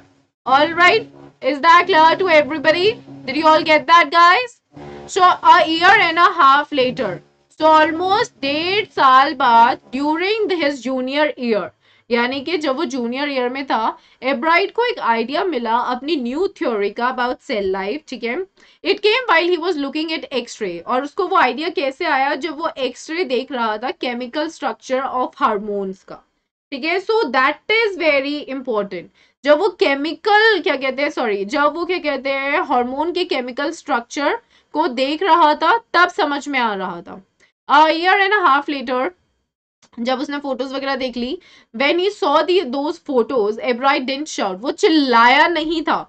all right right? Is that clear to everybody? Did you all get that guys? So a year and a half later. So almost डेढ़ साल बाद during his junior year. यानी कि जब वो जूनियर ईयर में था एब्राइड को एक आइडिया मिला अपनी न्यू थ्योरी का अबाउट सेल लाइफ ठीक है it came while he was looking at X-ray और उसको वो आइडिया कैसे आया जब वो एक्सरे देख रहा था केमिकल स्ट्रक्चर ऑफ हार्मोन्स का ठीक है so that is very important जब वो केमिकल क्या कहते हैं सॉरी जब वो क्या कहते हैं हार्मोन के केमिकल स्ट्रक्चर को देख रहा था तब समझ में आ रहा था अयर एंड हाफ लेटर जब उसने फोटोज वगैरह देख ली when he saw the those photos Ebright didn't shout वो चिल्लाया नहीं था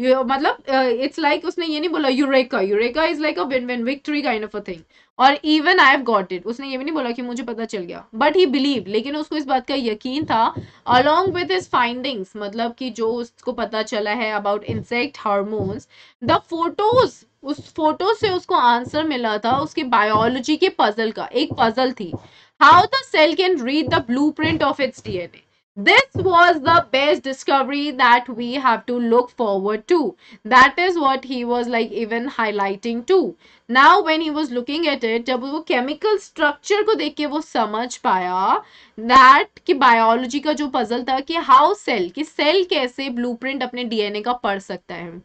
मतलब इट्स लाइक उसने ये नहीं बोला Eureka Eureka is like a win win victory kind of a thing और even I have got it उसने ये भी नहीं बोला कि मुझे पता चल गया बट ही बिलीव लेकिन उसको इस बात का यकीन था अलॉन्ग विद हिज फाइंडिंग्स मतलब कि जो उसको पता चला है about insect hormones the photos उस फोटो से उसको आंसर मिला था उसके बायोलॉजी के पजल का एक पजल थी how the cell can read the blueprint of its DNA this was the best discovery that we have to look forward to that is what he was like even highlighting too now when he was looking at it jab wo chemical structure ko dekh ke wo samajh paya that ki biology ka jo puzzle tha ki how cell ki cell kaise blueprint apne DNA ka pad sakta hai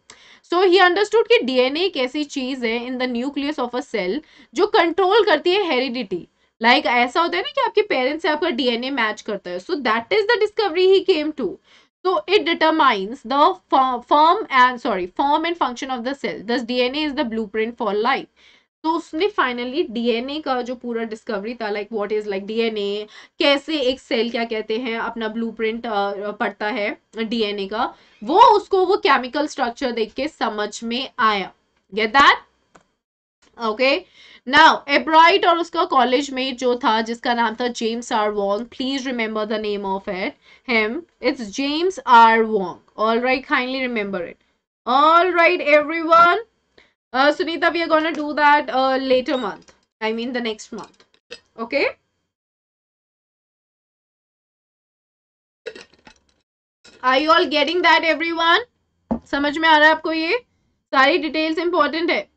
so he understood कि DNA एक ऐसी चीज है in the nucleus of a cell जो control करती है heredity like like, ऐसा होता है ना कि आपके पेरेंट्स से आपका डीएनए मैच करता है so that is the discovery he came to so it determines the form and sorry form and function of the cell thus dna is the blueprint for life तो उसने finally DNA का जो पूरा discovery था like what is like DNA कैसे एक cell क्या कहते हैं अपना ब्लूप्रिंट पड़ता है डीएनए का वो उसको वो केमिकल स्ट्रक्चर देख के समझ में आया get that okay okay? Now Ebright और उसका कॉलेज मेट जो था जिसका नाम था James R Wong please remember the name of it him it's James R Wong all right kindly remember it all right everyone Sunita we are gonna do that later month I mean the next month okay I you all getting that everyone समझ में आ रहा है आपको ये सारी details important है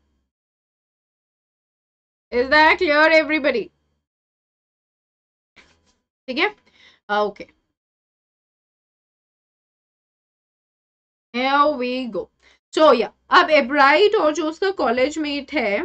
is that clear everybody ठीक है ओके वी गो सो या अब एब्राइट और जो उसका कॉलेज मेट है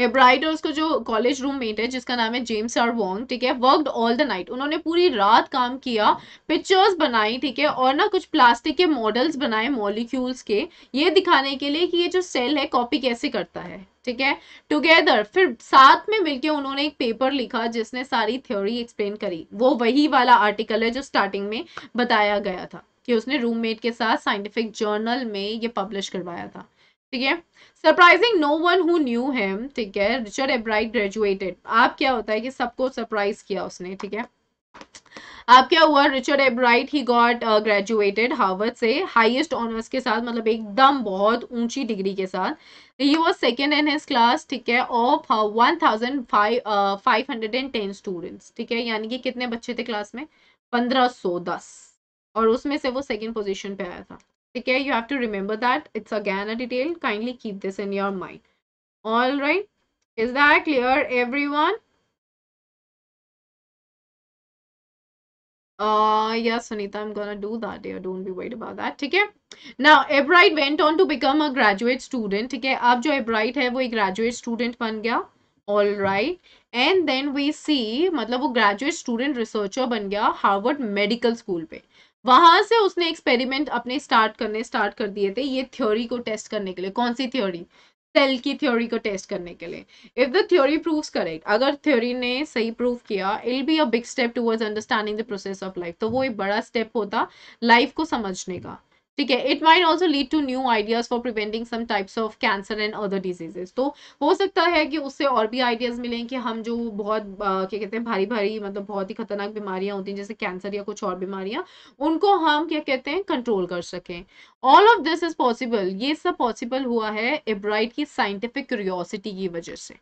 ब्राइड और उसका जो कॉलेज रूममेट है जिसका नाम है जेम्स आर वॉन्ग ठीक है वर्कड ऑल द नाइट उन्होंने पूरी रात काम किया पिक्चर्स बनाई ठीक है और ना कुछ प्लास्टिक के मॉडल्स बनाए मॉलिक्यूल्स के ये दिखाने के लिए कि ये जो सेल है कॉपी कैसे करता है ठीक है टुगेदर फिर साथ में मिलके उन्होंने एक पेपर लिखा जिसने सारी थ्योरी एक्सप्लेन करी वो वही वाला आर्टिकल है जो स्टार्टिंग में बताया गया था कि उसने रूममेट के साथ साइंटिफिक जर्नल में ये पब्लिश करवाया था ठीक है surprising no one who knew him ठीक है रिचर्ड एब्राइट ग्रेजुएटेड आप क्या होता है कि सबको सरप्राइज किया उसने ठीक है आप क्या हुआ Richard Ebright he got graduated Harvard से हाईएस्ट ऑनर्स के साथ मतलब एकदम बहुत ऊंची डिग्री के साथ he was second in his class ठीक है of one thousand five five hundred and ten students ठीक है यानी कि कितने बच्चे थे क्लास में पंद्रह सौ दस और उसमें से वो सेकेंड पोजिशन पे आया था ठीक है you have to remember that it's again a detail kindly keep this in your mind all right is that clear every everyone Uh, yes, Sunita, I'm gonna do that. Dear. Don't be worried about that. ठीक है Now, Ebright went on to become a graduate student. ठीक है अब जो Ebright है वो एक graduate student बन गया all right and then we see मतलब वो ग्रेजुएट स्टूडेंट रिसर्चर बन गया हार्वर्ड मेडिकल स्कूल पे वहां से उसने एक्सपेरिमेंट अपने स्टार्ट करने स्टार्ट कर दिए थे ये थ्योरी को टेस्ट करने के लिए कौन सी थ्योरी सेल की थ्योरी को टेस्ट करने के लिए if the theory prove correct अगर थ्योरी ने सही प्रूव किया it'll be a big step towards understanding the process of life तो वो एक बड़ा स्टेप होता लाइफ को समझने का ठीक है it might also lead to new ideas for preventing some types of cancer and other diseases तो हो सकता है कि उससे और भी आइडियाज मिलें कि हम जो बहुत क्या कहते हैं भारी भारी मतलब बहुत ही खतरनाक बीमारियां होती हैं जैसे कैंसर या कुछ और बीमारियां उनको हम क्या कहते हैं कंट्रोल कर सकें all of this is possible ये सब पॉसिबल हुआ है एब्राइड की साइंटिफिक क्यूरियोसिटी की वजह से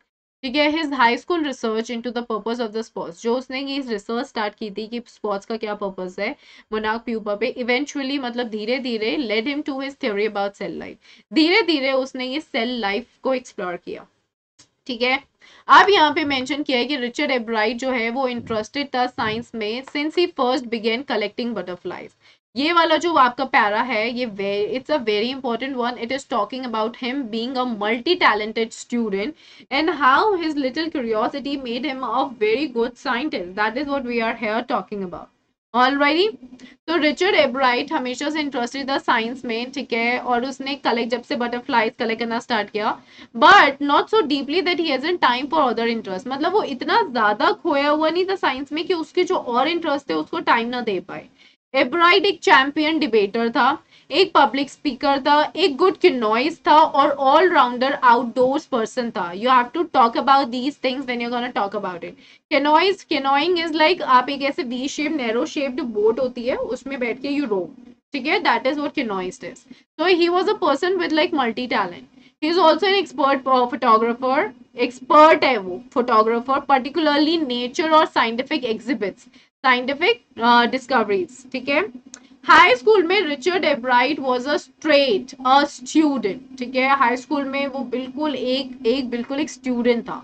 ठीक है his high school research into the purpose of the spots जो उसने ये रिसर्च स्टार्ट की थी कि स्पॉट्स का क्या पर्पज है मोनाक प्यूपा पे इवेंचुअली मतलब धीरे धीरे led him to his theory about cell life धीरे धीरे उसने ये सेल लाइफ को एक्सप्लोर किया ठीक है अब यहाँ पे मेंशन किया है कि रिचर्ड एब्राइट जो है वो इंटरेस्टेड था साइंस में since he first began collecting butterflies ये वाला जो आपका पैरा है ये it's a very important one it is talking about him being a multi talented student and how his little curiosity made him a very good scientist that is what we are here talking about already तो Richard Ebright हमेशा से interested था science में ठीक है और उसने collect जब से बटरफ्लाइज कलेक्ट करना स्टार्ट किया but not so deeply that he hasn't time for other interest मतलब वो इतना ज़्यादा खोया हुआ नहीं था साइंस में कि उसके जो और इंटरेस्ट थे उसको टाइम ना दे पाए एब्राइड एक चैंपियन डिबेटर था एक पब्लिक स्पीकर था एक गुड किनॉइज था और ऑलराउंडर आउटडोर्स पर्सन था you have to talk about these things when you gonna talk about it canoeist canoeing is like आप एक ऐसे V shape narrow shaped boat होती है उसमें बैठ के यू रो ठीक है that is what canoeist is so he was a person with like multi talent he is also an expert photographer expert है वो फोटोग्राफर पर्टिकुलरली नेचर और साइंटिफिक एग्जिबिट्स साइंटिफिक डिस्कवरीज ठीक है हाई स्कूल में Richard Ebright was a straight A student ठीक है high school में वो बिल्कुल एक एक बिल्कुल एक स्टूडेंट था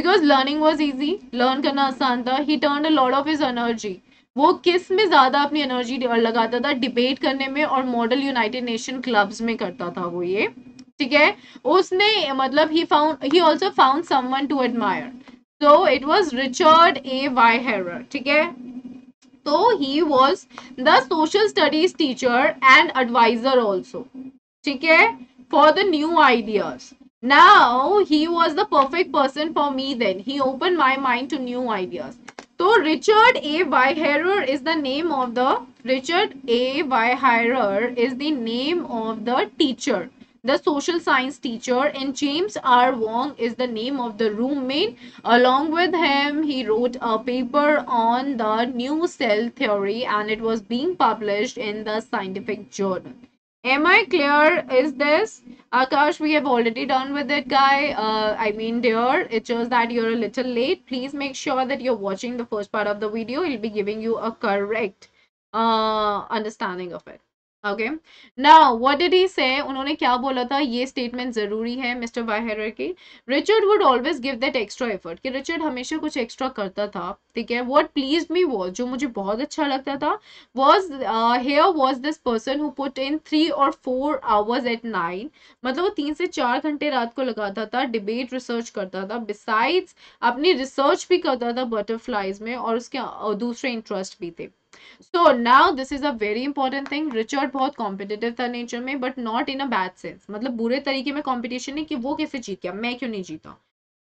because learning was easy learn करना आसान था he turn a lot of his energy वो किस में ज़्यादा अपनी एनर्जी लगाता था डिबेट करने में और मॉडल यूनाइटेड नेशन क्लब्स में करता था वो ये ठीक है उसने मतलब he found he also found someone to admire so it was Richard A Wahrer ठीक है So he was the social studies teacher and advisor also. Okay? For the new ideas. Now he was the perfect person for me then. He opened my mind to new ideas. So Richard A. Weihrer is the name of the Richard A. Weihrer is the name of the teacher the social science teacher and James R. Wong is the name of the roommate. Along with him, he wrote a paper on the new cell theory and it was being published in the scientific journal. Am I clear? Is this? Akash, we have already done with it, guy. Uh, I mean, dear, it's just that you're a little late. Please make sure that you're watching the first part of the video. It'll be giving you a correct uh, understanding of it. Okay now what did he say उन्होंने क्या बोला था ये statement जरूरी है mister Wahrer की Richard would always give that extra effort कि Richard हमेशा कुछ एक्स्ट्रा करता था ठीक है व्हाट प्लीज मी वॉज जो मुझे बहुत अच्छा लगता था was here was this person who put in three और फोर आवर्स एट नाइन मतलब वो तीन से चार घंटे रात को लगाता था डिबेट रिसर्च करता था बिसाइड्स अपनी रिसर्च भी करता था बटरफ्लाइज में और उसके uh, दूसरे इंटरेस्ट भी थे so now this is a very important thing Richard बहुत कॉम्पिटेटिव था नेचर में but not in a bad sense मतलब बुरे तरीके में कॉम्पिटिशन है कि वो कैसे जीत गया मैं क्यों नहीं जीता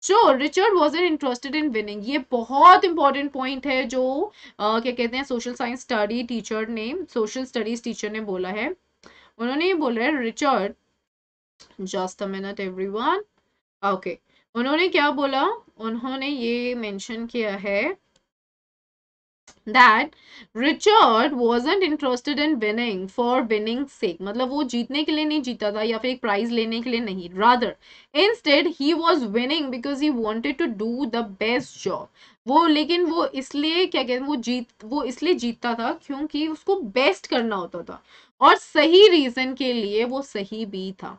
so Richard was an interested in winning ये बहुत इंपॉर्टेंट पॉइंट है जो uh, क्या कहते हैं सोशल साइंस स्टडी टीचर ने सोशल स्टडीज टीचर ने बोला है उन्होंने ये बोला है Richard just a minute everyone okay उन्होंने क्या बोला उन्होंने ये मेंशन किया है that Richard wasn't interested in winning for winning sake मतलब वो जीतने के लिए नहीं जीता था या फिर एक प्राइज लेने के लिए नहीं instead he was winning because he wanted to do the best job वो लेकिन वो इसलिए क्या कहते हैं वो जीत वो इसलिए जीतता था क्योंकि उसको बेस्ट करना होता था और सही रीजन के लिए वो सही भी था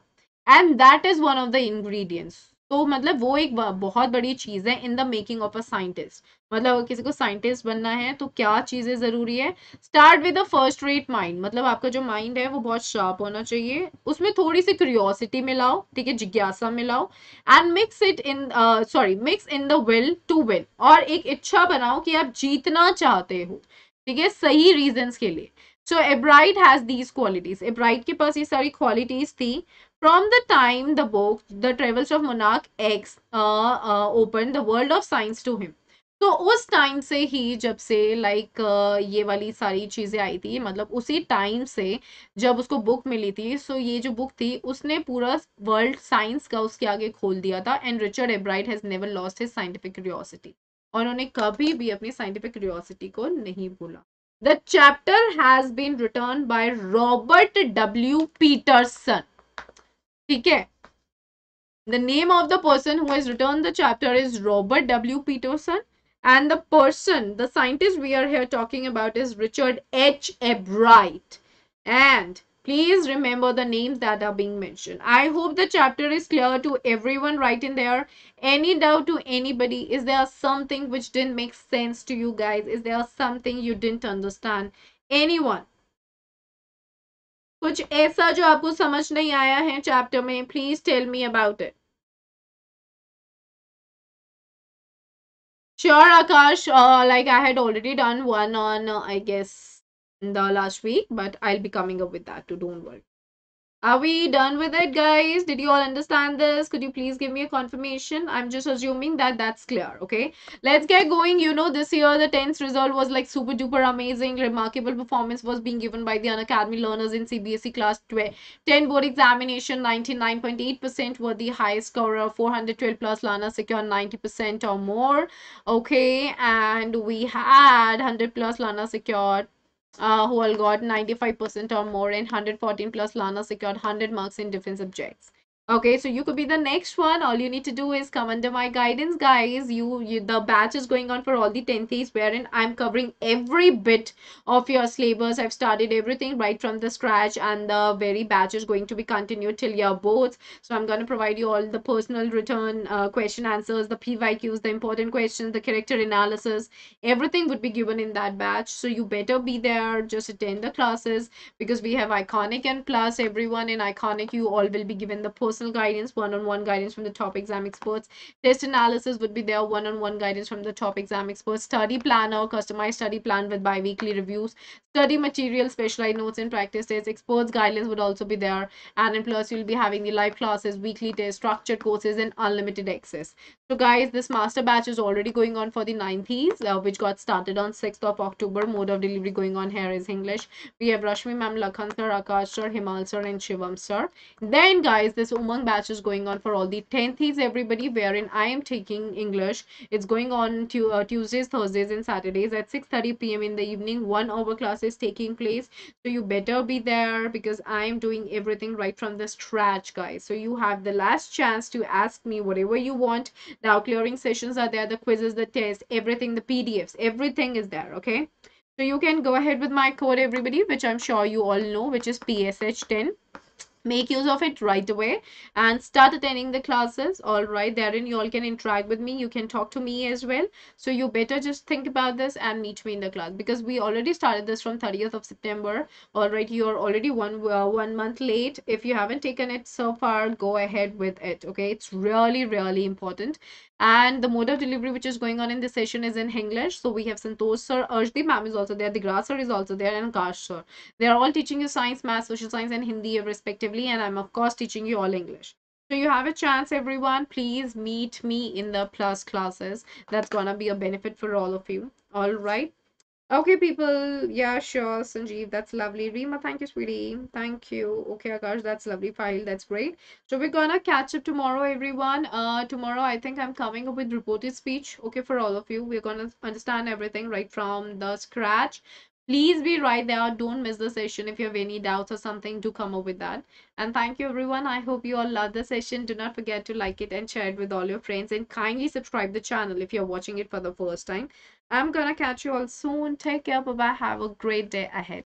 and that is one of the ingredients तो मतलब वो एक बहुत बड़ी चीज़ है in the making of a scientist मतलब किसी को साइंटिस्ट बनना है तो क्या चीज़ें ज़रूरी है start with a first rate mind मतलब आपका जो माइंड है वो बहुत शार्प होना चाहिए उसमें थोड़ी सी क्यूरियोसिटी मिलाओ ठीक है जिज्ञासा मिलाओ and mix it in sorry mix in the will to win और एक इच्छा बनाओ कि आप जीतना चाहते हो ठीक है सही रीजंस के लिए so Ebright has these qualities Ebright के पास ये सारी क्वालिटीज़ थी From the time the book, The Travels of Monarch X, uh, uh, opened, the world of science to him. तो उस टाइम से ही जब से लाइक uh, ये वाली सारी चीज़ें आई थी मतलब उसी टाइम से जब उसको बुक मिली थी सो ये जो बुक थी उसने पूरा वर्ल्ड साइंस का उसके आगे खोल दिया था and Richard Ebright has never lost his scientific curiosity और उन्होंने कभी भी अपनी साइंटिफिक क्यूरियोसिटी को नहीं भूला the chapter has been written by Robert W Peterson ठीक the name of the person who has written the chapter is robert w peterson and the person the scientist we are here talking about is richard h ebright and please remember the names that are being mentioned i hope the chapter is clear to everyone right in there any doubt to anybody is there something which didn't make sense to you guys is there something you didn't understand anyone कुछ ऐसा जो आपको समझ नहीं आया है chapter में please tell me about it sure Akash like I had already done one on I guess the last week but I will be coming up with that too don't work Are we done with it, guys? Did you all understand this? Could you please give me a confirmation? I'm just assuming that that's clear, okay? Let's get going. You know, this year the 10th result was like super duper amazing. Remarkable performance was being given by the Unacademy learners in CBSE class 10 board examination. 99.8% were the highest scorer. 412 plus learners secured 90% or more, okay? And we had 100 plus learners secured uh, who all got 95% or more and 114 plus learners secured 100 marks in different subjects okay so you could be the next one all you need to do is come under my guidance guys you, you the batch is going on for all the 10th wherein i'm covering every bit of your slavers. i've started everything right from the scratch and the very batch is going to be continued till you're both so i'm going to provide you all the personal return uh, question answers the pyqs the important questions the character analysis everything would be given in that batch so you better be there just attend the classes because we have iconic and plus everyone in iconic you all will be given the post personal guidance, one-on-one -on -one guidance from the top exam experts. Test analysis would be there, one-on-one -on -one guidance from the top exam experts. Study planner, customized study plan with bi-weekly reviews. Study material, specialized notes and practice tests. Experts guidelines would also be there. And in plus, you'll be having the live classes, weekly tests, structured courses, and unlimited access. So guys, this master batch is already going on for the 90s, uh, which got started on 6th of October. Mode of delivery going on here is English. We have Rashmi Mam, Lakhan sir, Akash sir, Himal sir, and Shivam sir. Then guys, this Umang batch is going on for all the 10 thies everybody, wherein I am taking English. It's going on to uh, Tuesdays, Thursdays, and Saturdays at 6.30 p.m. in the evening. One hour class is taking place. So you better be there because I am doing everything right from the scratch, guys. So you have the last chance to ask me whatever you want now, clearing sessions are there the quizzes the tests everything the pdfs everything is there okay so you can go ahead with my code everybody which i'm sure you all know which is psh10 make use of it right away and start attending the classes all right therein you all can interact with me you can talk to me as well so you better just think about this and meet me in the class because we already started this from 30th of september all right you're already one uh, one month late if you haven't taken it so far go ahead with it okay it's really really important and the mode of delivery which is going on in this session is in English. So we have Santosh sir, Arshdeep ma'am is also there, the sir is also there and Akash sir. They are all teaching you science, math, social science and Hindi respectively and I'm of course teaching you all English. So you have a chance everyone, please meet me in the plus classes. That's gonna be a benefit for all of you. All right. Okay, people. Yeah, sure, Sanjeev. That's lovely. Rima, thank you, sweetie. Thank you. Okay, Akash, that's lovely file. That's great. So we're gonna catch up tomorrow, everyone. Uh, tomorrow I think I'm coming up with reported speech. Okay, for all of you, we're gonna understand everything right from the scratch please be right there don't miss the session if you have any doubts or something do come up with that and thank you everyone i hope you all loved the session do not forget to like it and share it with all your friends and kindly subscribe the channel if you're watching it for the first time i'm gonna catch you all soon take care bye bye have a great day ahead